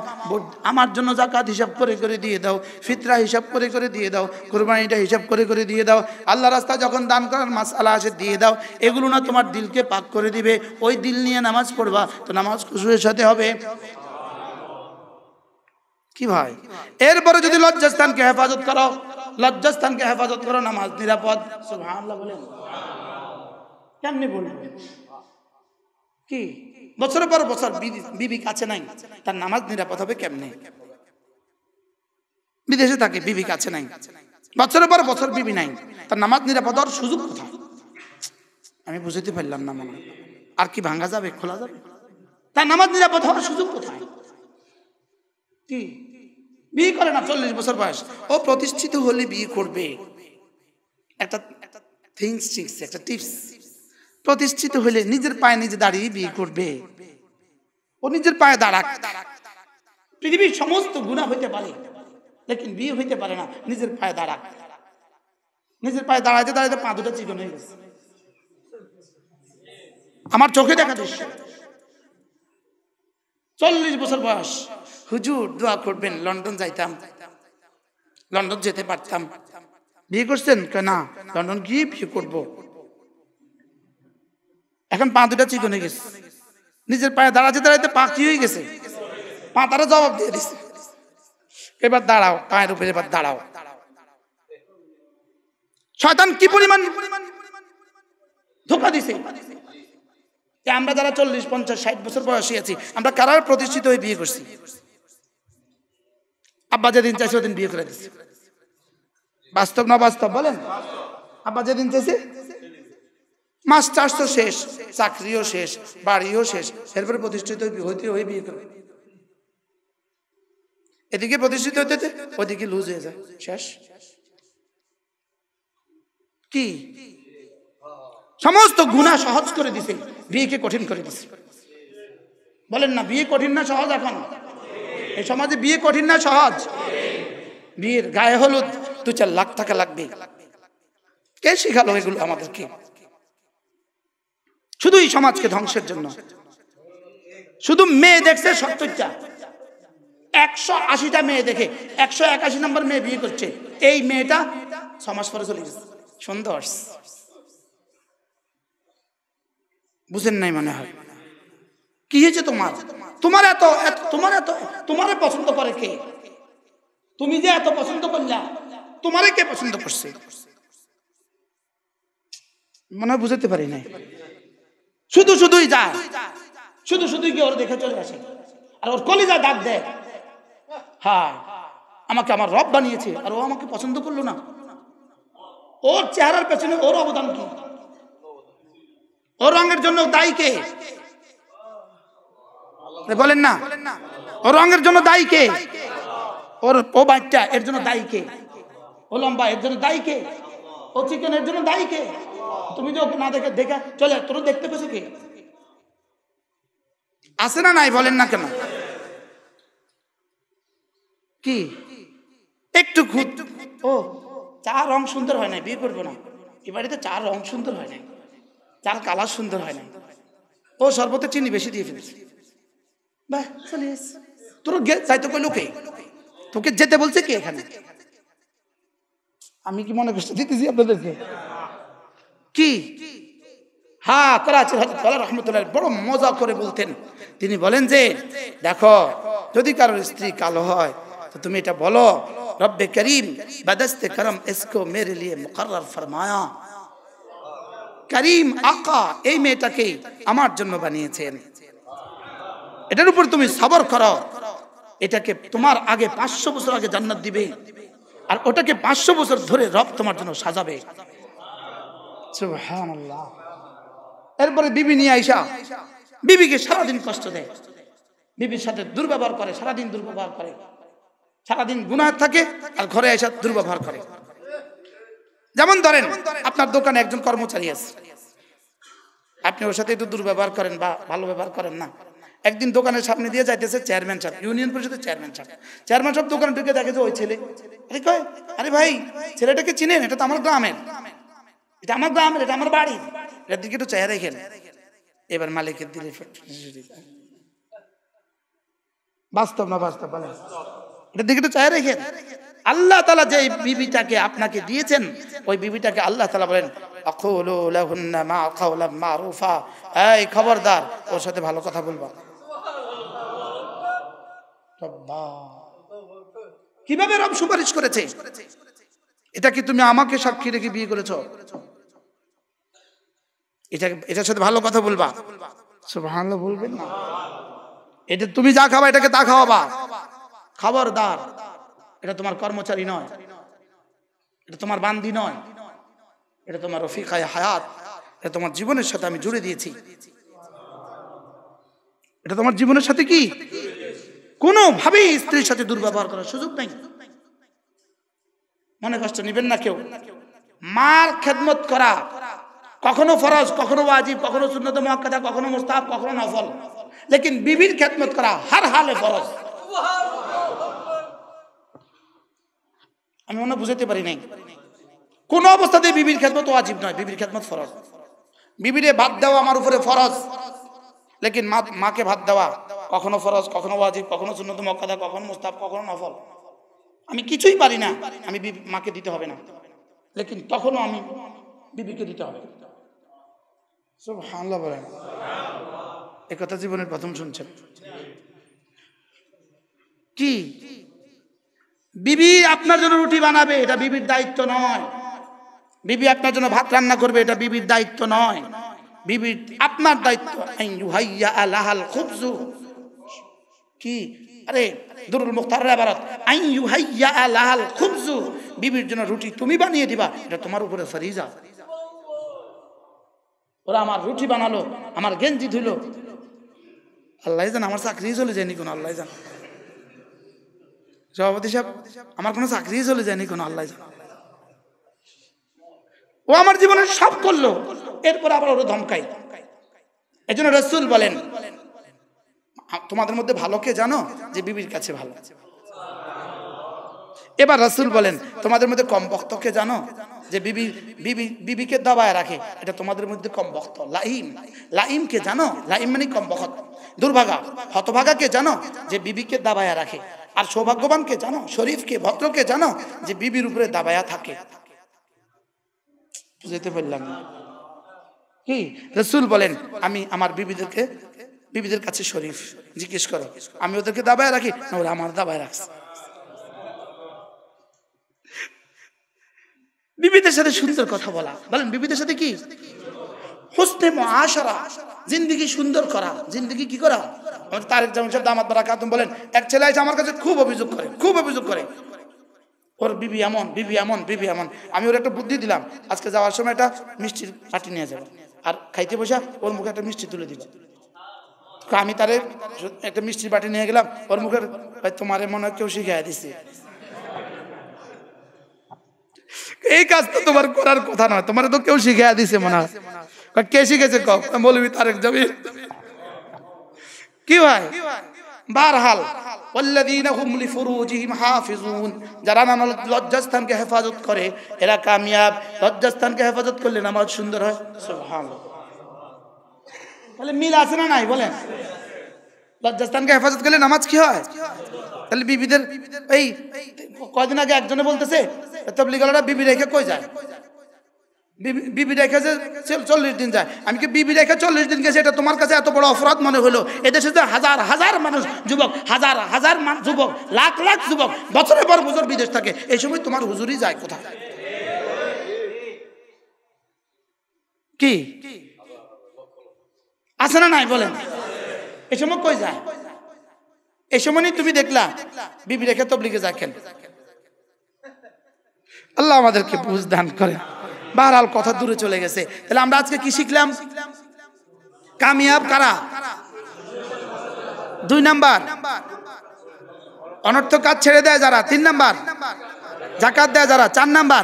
আমার জন্য জাকাত হিসাব করে করে দিয়ে দাও ফিতরা হিসাব করে করে দিয়ে দাও কোরবানিটা হিসাব করে করে দিয়ে দাও আল্লাহ রাস্তা যখন দান করার মাসালা আসে দিয়ে দাও এগুলো না তোমার দিলকে পাক করে দিবে ওই দিল নিয়ে নামাজ পড়বা তো নামাজ খুশুরের সাথে হবে কি ভাই এরপরে যদি লজ্জাস্থানকে হেফাজত করো লজ্জাস্থানকে হেফাজত করো নামাজ নিরাপদ কেমনি বলে কি বছরের পর বছর বিবি কাছে নাই তার নামাজ নিরাপদ হবে কেমনে বিদেশে থাকে বিবি কাছে নাই বছরের পর বছর বিবি নাই তার নামাজ নিরাপদ হওয়ার সুযোগ কোথায় আমি বুঝতে পারলাম না মনে আর কি ভাঙা যাবে খোলা যাবে তার নামাজ নিরাপদ হওয়ার সুযোগ কোথায় কি বিয়ে করে না চল্লিশ বছর বয়স ও প্রতিষ্ঠিত হলে বিয়ে করবে একটা থিংস টিপস একটা টিপস প্রতিষ্ঠিত হলে নিজের পায়ে নিজে দাঁড়িয়ে বিয়ে করবে ও নিজের পায়ে দাঁড়াক পৃথিবীর সমস্ত গুণা হইতে পারে লেকিন বিয়ে হইতে পারে না নিজের পায়ে দাঁড়াক নিজের পায়ে দাঁড়াইতে দাঁড়াইতে পা দুটা চিকন হয়ে গেছে আমার চোখে দেখা দৃশ্য চল্লিশ বছর বয়স হুজুর দোয়া করবেন লন্ডন যাইতাম লন্ডন যেতে পারতাম বিয়ে করছেন না লন্ডন গিয়ে বিয়ে করবো এখন পা দুটা চিকন হয়ে গেছে নিজের পায়ে দাঁড়াতে দাঁড়াইতে পা কি হয়ে গেছে পা তারা জবাব দিয়ে দিছে এবার দাঁড়াও পায়ের উপরে এবার দাঁড়াও শয়তান কি পরিমাণ ধোকা দিছে আমরা যারা চল্লিশ পঞ্চাশ ষাট বছর বয়সে আছি আমরা কারার প্রতিষ্ঠিত হয়ে বিয়ে করছি আব্বা যেদিন চাইছে ওদিন বিয়ে করে দিচ্ছে বাস্তব না বাস্তব বলেন আব্বা যেদিন চাইছে মাস্টার্স তো শেষ চাকরিও শেষ বাড়িও শেষ এরপরে প্রতিষ্ঠিত হইতে হয়ে বিয়ে করে এদিকে প্রতিষ্ঠিত হইতে ওদিকে লুজ হয়ে যায় শেষ কি সমস্ত গুণা সহজ করে দিছে বিয়েকে কঠিন করে দিছে বলেন না বিয়ে কঠিন না সহজ এখন এই সমাজে বিয়ে কঠিন না সহজ বিয়ের গায়ে হলুদ দু চার লাখ টাকা লাগবে কে শিখালো এগুলো আমাদেরকে শুধু এই সমাজকে ধ্বংসের জন্য শুধু মেয়ে দেখছে সত্তরটা একশো আশিটা মেয়ে দেখে একশো একাশি নম্বর মেয়ে বিয়ে করছে এই মেয়েটা সমাজ পরে চলে গেছে সুন্দর বুঝেন নাই মনে হয় কি হয়েছে তোমার তোমার এত তোমার এত তোমার পছন্দ করে কে তুমি যে এত পছন্দ করলা তোমারে কে পছন্দ করছে মনে বুঝাতে পারি নাই শুধু শুধুই যা শুধু শুধুই গিয়ে ওর দেখে চলে আসে আর ওর কলিজা দাগ দেয় হ্যাঁ আমাকে আমার রব বানিয়েছে আর ও আমাকে পছন্দ করলো না ওর চেহারার পেছনে ওর অবদান কি ও রঙের জন্য দায়ী কে বলেন না ও রঙের জন্য দায়ী কে ওর ও বাচ্চা এর জন্য দায়ী কে ও লম্বা এর জন্য দায়ী কে ও চিকেন এর জন্য দায়ী কে তুমি যে ওকে না দেখে দেখা চলে তোর দেখতে পেছো কে আছে না নাই বলেন না কেন কি একটু ও চা রং সুন্দর হয় নাই বিয়ে করবো না এ বাড়িতে চা রং সুন্দর হয় না তার কালার সুন্দর হয় না ও শরবতে চিনি বেশি দিয়ে ফেলেছে তোর তাই তো কইলো কে তোকে যেতে বলছে কে এখানে আমি কি মনে করছি দিতেছি আপনাদেরকে কি হ্যাঁ করাচির হজরত রহমতুল্লাহ বড় মজা করে বলতেন তিনি বলেন যে দেখো যদি কারোর স্ত্রী কালো হয় তো তুমি এটা বলো রব্বে করিম বাদস্তে করম এসকো মেরে লিয়ে মুকরর ফরমায়া করিম আকা এই মেয়েটাকে আমার জন্য বানিয়েছেন এটার উপর তুমি সবর করো এটাকে তোমার আগে পাঁচশো বছর আগে জান্নাত দিবে আর ওটাকে পাঁচশো বছর ধরে রব তোমার জন্য সাজাবে এরপরে বিবি নিয়ে আইসা বিবিকে সারাদিন কষ্ট দেয় বিবির সাথে দুর্ব্যবহার করে সারাদিন দুর্ব্যবহার করে সারাদিন গুণা থাকে আর ঘরে আইসা দুর্ব্যবহার করে যেমন ধরেন আপনার দোকানে একজন কর্মচারী আছে আপনি ওর সাথে একটু দুর্ব্যবহার করেন বা ভালো ব্যবহার করেন না একদিন দোকানের সামনে দিয়ে যাইতেছে চেয়ারম্যান সাহেব ইউনিয়ন পরিষদের চেয়ারম্যান সাহেব চেয়ারম্যান সাহেব দোকানে ঢুকে দেখে যে ওই ছেলে আরে কয় আরে ভাই ছেলেটাকে চিনেন এটা তো আমার গ্রামের এটা আমার গ্রামের এটা আমার বাড়ি এটার দিকে একটু চেহারা খেলে এবার মালিকের দিলে বাস্তব না বাস্তব বলে এটার দিকে একটু চেহারা খেলে আল্লাহ তালা যে বিবিটাকে আপনাকে দিয়েছেন ওই বিবিটাকে আল্লাহ তালা বলেন মা কাউলা মারুফা এই খবরদার ওর সাথে ভালো কথা বলবা কিভাবে রব সুপারিশ করেছে এটা কি তুমি আমাকে সাক্ষী রেখে বিয়ে করেছ এটা এটার সাথে ভালো কথা বলবা ভালো বলবেন না এটা তুমি যা খাবা এটাকে তা খাওয়াবা খবরদার এটা তোমার কর্মচারী নয় এটা তোমার বান্দি নয় এটা তোমার রফিকায় হায়াত এটা তোমার জীবনের সাথে আমি জুড়ে দিয়েছি এটা তোমার জীবনের সাথে কি কোনোভাবেই স্ত্রীর সাথে দুর্ব্যবহার করার সুযোগ নাই মনে কষ্ট নিবেন না কেউ মার খেদমত করা কখনো ফরজ কখনো ওয়াজিব কখনো সুন্নত মহাকাদা কখনো মোস্তাব কখনো নফল লেকিন বিবির খেদমত করা হার হালে ফরজ আমি মনে বুঝাতে পারি নাই কোনো অবস্থাতে বিবির খেদমত আজীব নয় বিবির খেদমত ফরজ বিবিরে ভাত দেওয়া আমার উপরে ফরজ লেকিন মা মাকে ভাত দেওয়া কখনো ফরজ কখনো আজীব কখনো সুন্নত মক্কাদা কখনো মুস্তাফ কখনো নফল আমি কিছুই পারি না আমি মাকে দিতে হবে না লেকিন তখনও আমি বিবিকে দিতে হবে সব হামলা বলেন একথা জীবনের প্রথম শুনছেন কি বিবি আপনার জন্য রুটি বানাবে এটা বিবির দায়িত্ব নয় বিবি আপনার জন্য ভাত রান্না করবে এটা বিবির দায়িত্ব নয় বিবির আপনার দায়িত্ব আলাহাল খুবজু কি আরে দুরুল মুখতার আবারত আইন ইউহাইয়া আলাহাল খুবজু বিবির জন্য রুটি তুমি বানিয়ে দিবা এটা তোমার উপরে ফরিজা ওরা আমার রুটি বানালো আমার গেঞ্জি ধুইল আল্লাহ জান আমার চাকরি চলে যায়নি কোনো আল্লাহ জান সভাপতি সাহেব আমার কোনো চাকরি চলে যায়নি কোনো আল্লাহ জান ও আমার জীবনে সব করলো এরপর আবার ওরা ধমকাই এই জন্য রসুল বলেন তোমাদের মধ্যে ভালো কে জানো যে বিবির কাছে ভালো এবার রসুল বলেন তোমাদের মধ্যে কম বক্তকে জানো যে বিবি বিবি বিবিকে দবায় রাখে এটা তোমাদের মধ্যে কম বক্ত লাইম লাইমকে জানো লাইম মানে কম বখত দুর্ভাগা হতভাগা কে জানো যে বিবিকে দাবায়া রাখে আর সৌভাগ্যবানকে জানো শরীফকে ভদ্রকে জানো যে বিবির উপরে দাবায়া থাকে যেতে পারলাম না কি রসুল বলেন আমি আমার বিবিদেরকে বিবিদের কাছে শরীফ জিজ্ঞেস করো আমি ওদেরকে দাবায় রাখি না ওরা আমার দাবায় রাখছে বিবিদের সাথে সুন্দর কথা বলা বলেন বিবিদের সাথে কি হোস্তে মহাসারা সুন্দর করা জিন্দিগি কি করা তারেক জামান সাহেব বলেন এক ছেলে আছে আমার কাছে খুব অভিযোগ করে খুব অভিযোগ করে ওর বিবি এমন বিবি এমন বিবি এমন আমি ওর একটা বুদ্ধি দিলাম আজকে যাওয়ার সময় একটা মিষ্টির পাটি নিয়ে যাবে আর খাইতে বসা ওর মুখে একটা মিষ্টি তুলে দিবে আমি তারে একটা মিষ্টির বাটি নিয়ে গেলাম ওর মুখের তোমার মনে হয় কেউ শিখে দিছে এই কাজ তো তোমার করার কথা নয় তোমার তো কেউ শিখে দিছে মনে হয় কে শিখেছে বলবি তারেক জমির কি ভাই বারহাল যারা নানা লজ্জাস্থানকে হেফাজত করে এরা কামিয়াব লজ্জাস্থানকে হেফাজত করলে নামাজ সুন্দর হয় তাহলে মিল আছে না নাই বলেন লজ্জাস্থানকে হেফাজত করলে নামাজ কি হয় তাহলে বিবিদের এই কয়দিন আগে একজনে বলতেছে তবলিগালারা বিবি রেখে কই যায় বিবি রেখে যে চল্লিশ দিন যায় আমি কি বিবি রেখে চল্লিশ দিন গেছে এটা তোমার কাছে এত বড় অপরাধ মনে হলো এদেশে যে হাজার হাজার মানুষ যুবক হাজার হাজার যুবক লাখ লাখ যুবক বছরের পর বছর বিদেশ থাকে এই সময় তোমার হুজুরি যায় কোথায় কি আছে না নাই বলেন এই সময় কই যায় এই সময় তুমি দেখলা বিবি রেখে তবলিকে যায় আল্লাহ আমাদেরকে বুঝ দান করে বাহারাল কথা দূরে চলে গেছে তাহলে আমরা আজকে কি শিখলাম কামিয়াব কারা দুই নাম্বার অনর্থ কাজ ছেড়ে দেয় যারা তিন নাম্বার জাকাত দেয় যারা চার নাম্বার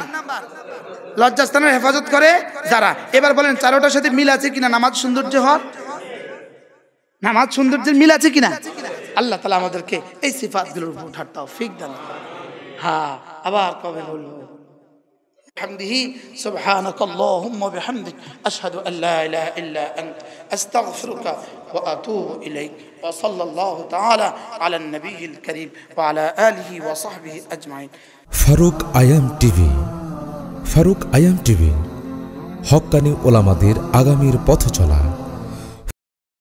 লজ্জাস্থানের হেফাজত করে যারা এবার বলেন চারোটার সাথে মিল আছে কিনা নামাজ সৌন্দর্য হওয়ার নামাজ সৌন্দর্যের মিল আছে কিনা আল্লাহ তালা আমাদেরকে এই গুলোর উপর ঠাট্টা ফিক দেন হ্যাঁ আবার কবে বলবো بحمده سبحانك اللهم وبحمدك أشهد أن لا إله إلا أنت أستغفرك وأتوب إليك وصلى الله تعالى على النبي الكريم وعلى آله وصحبه أجمعين فاروق أيام تي آيام تيفي ফারুক আইএম টিভি হকানি ওলামাদের আগামীর পথ চলা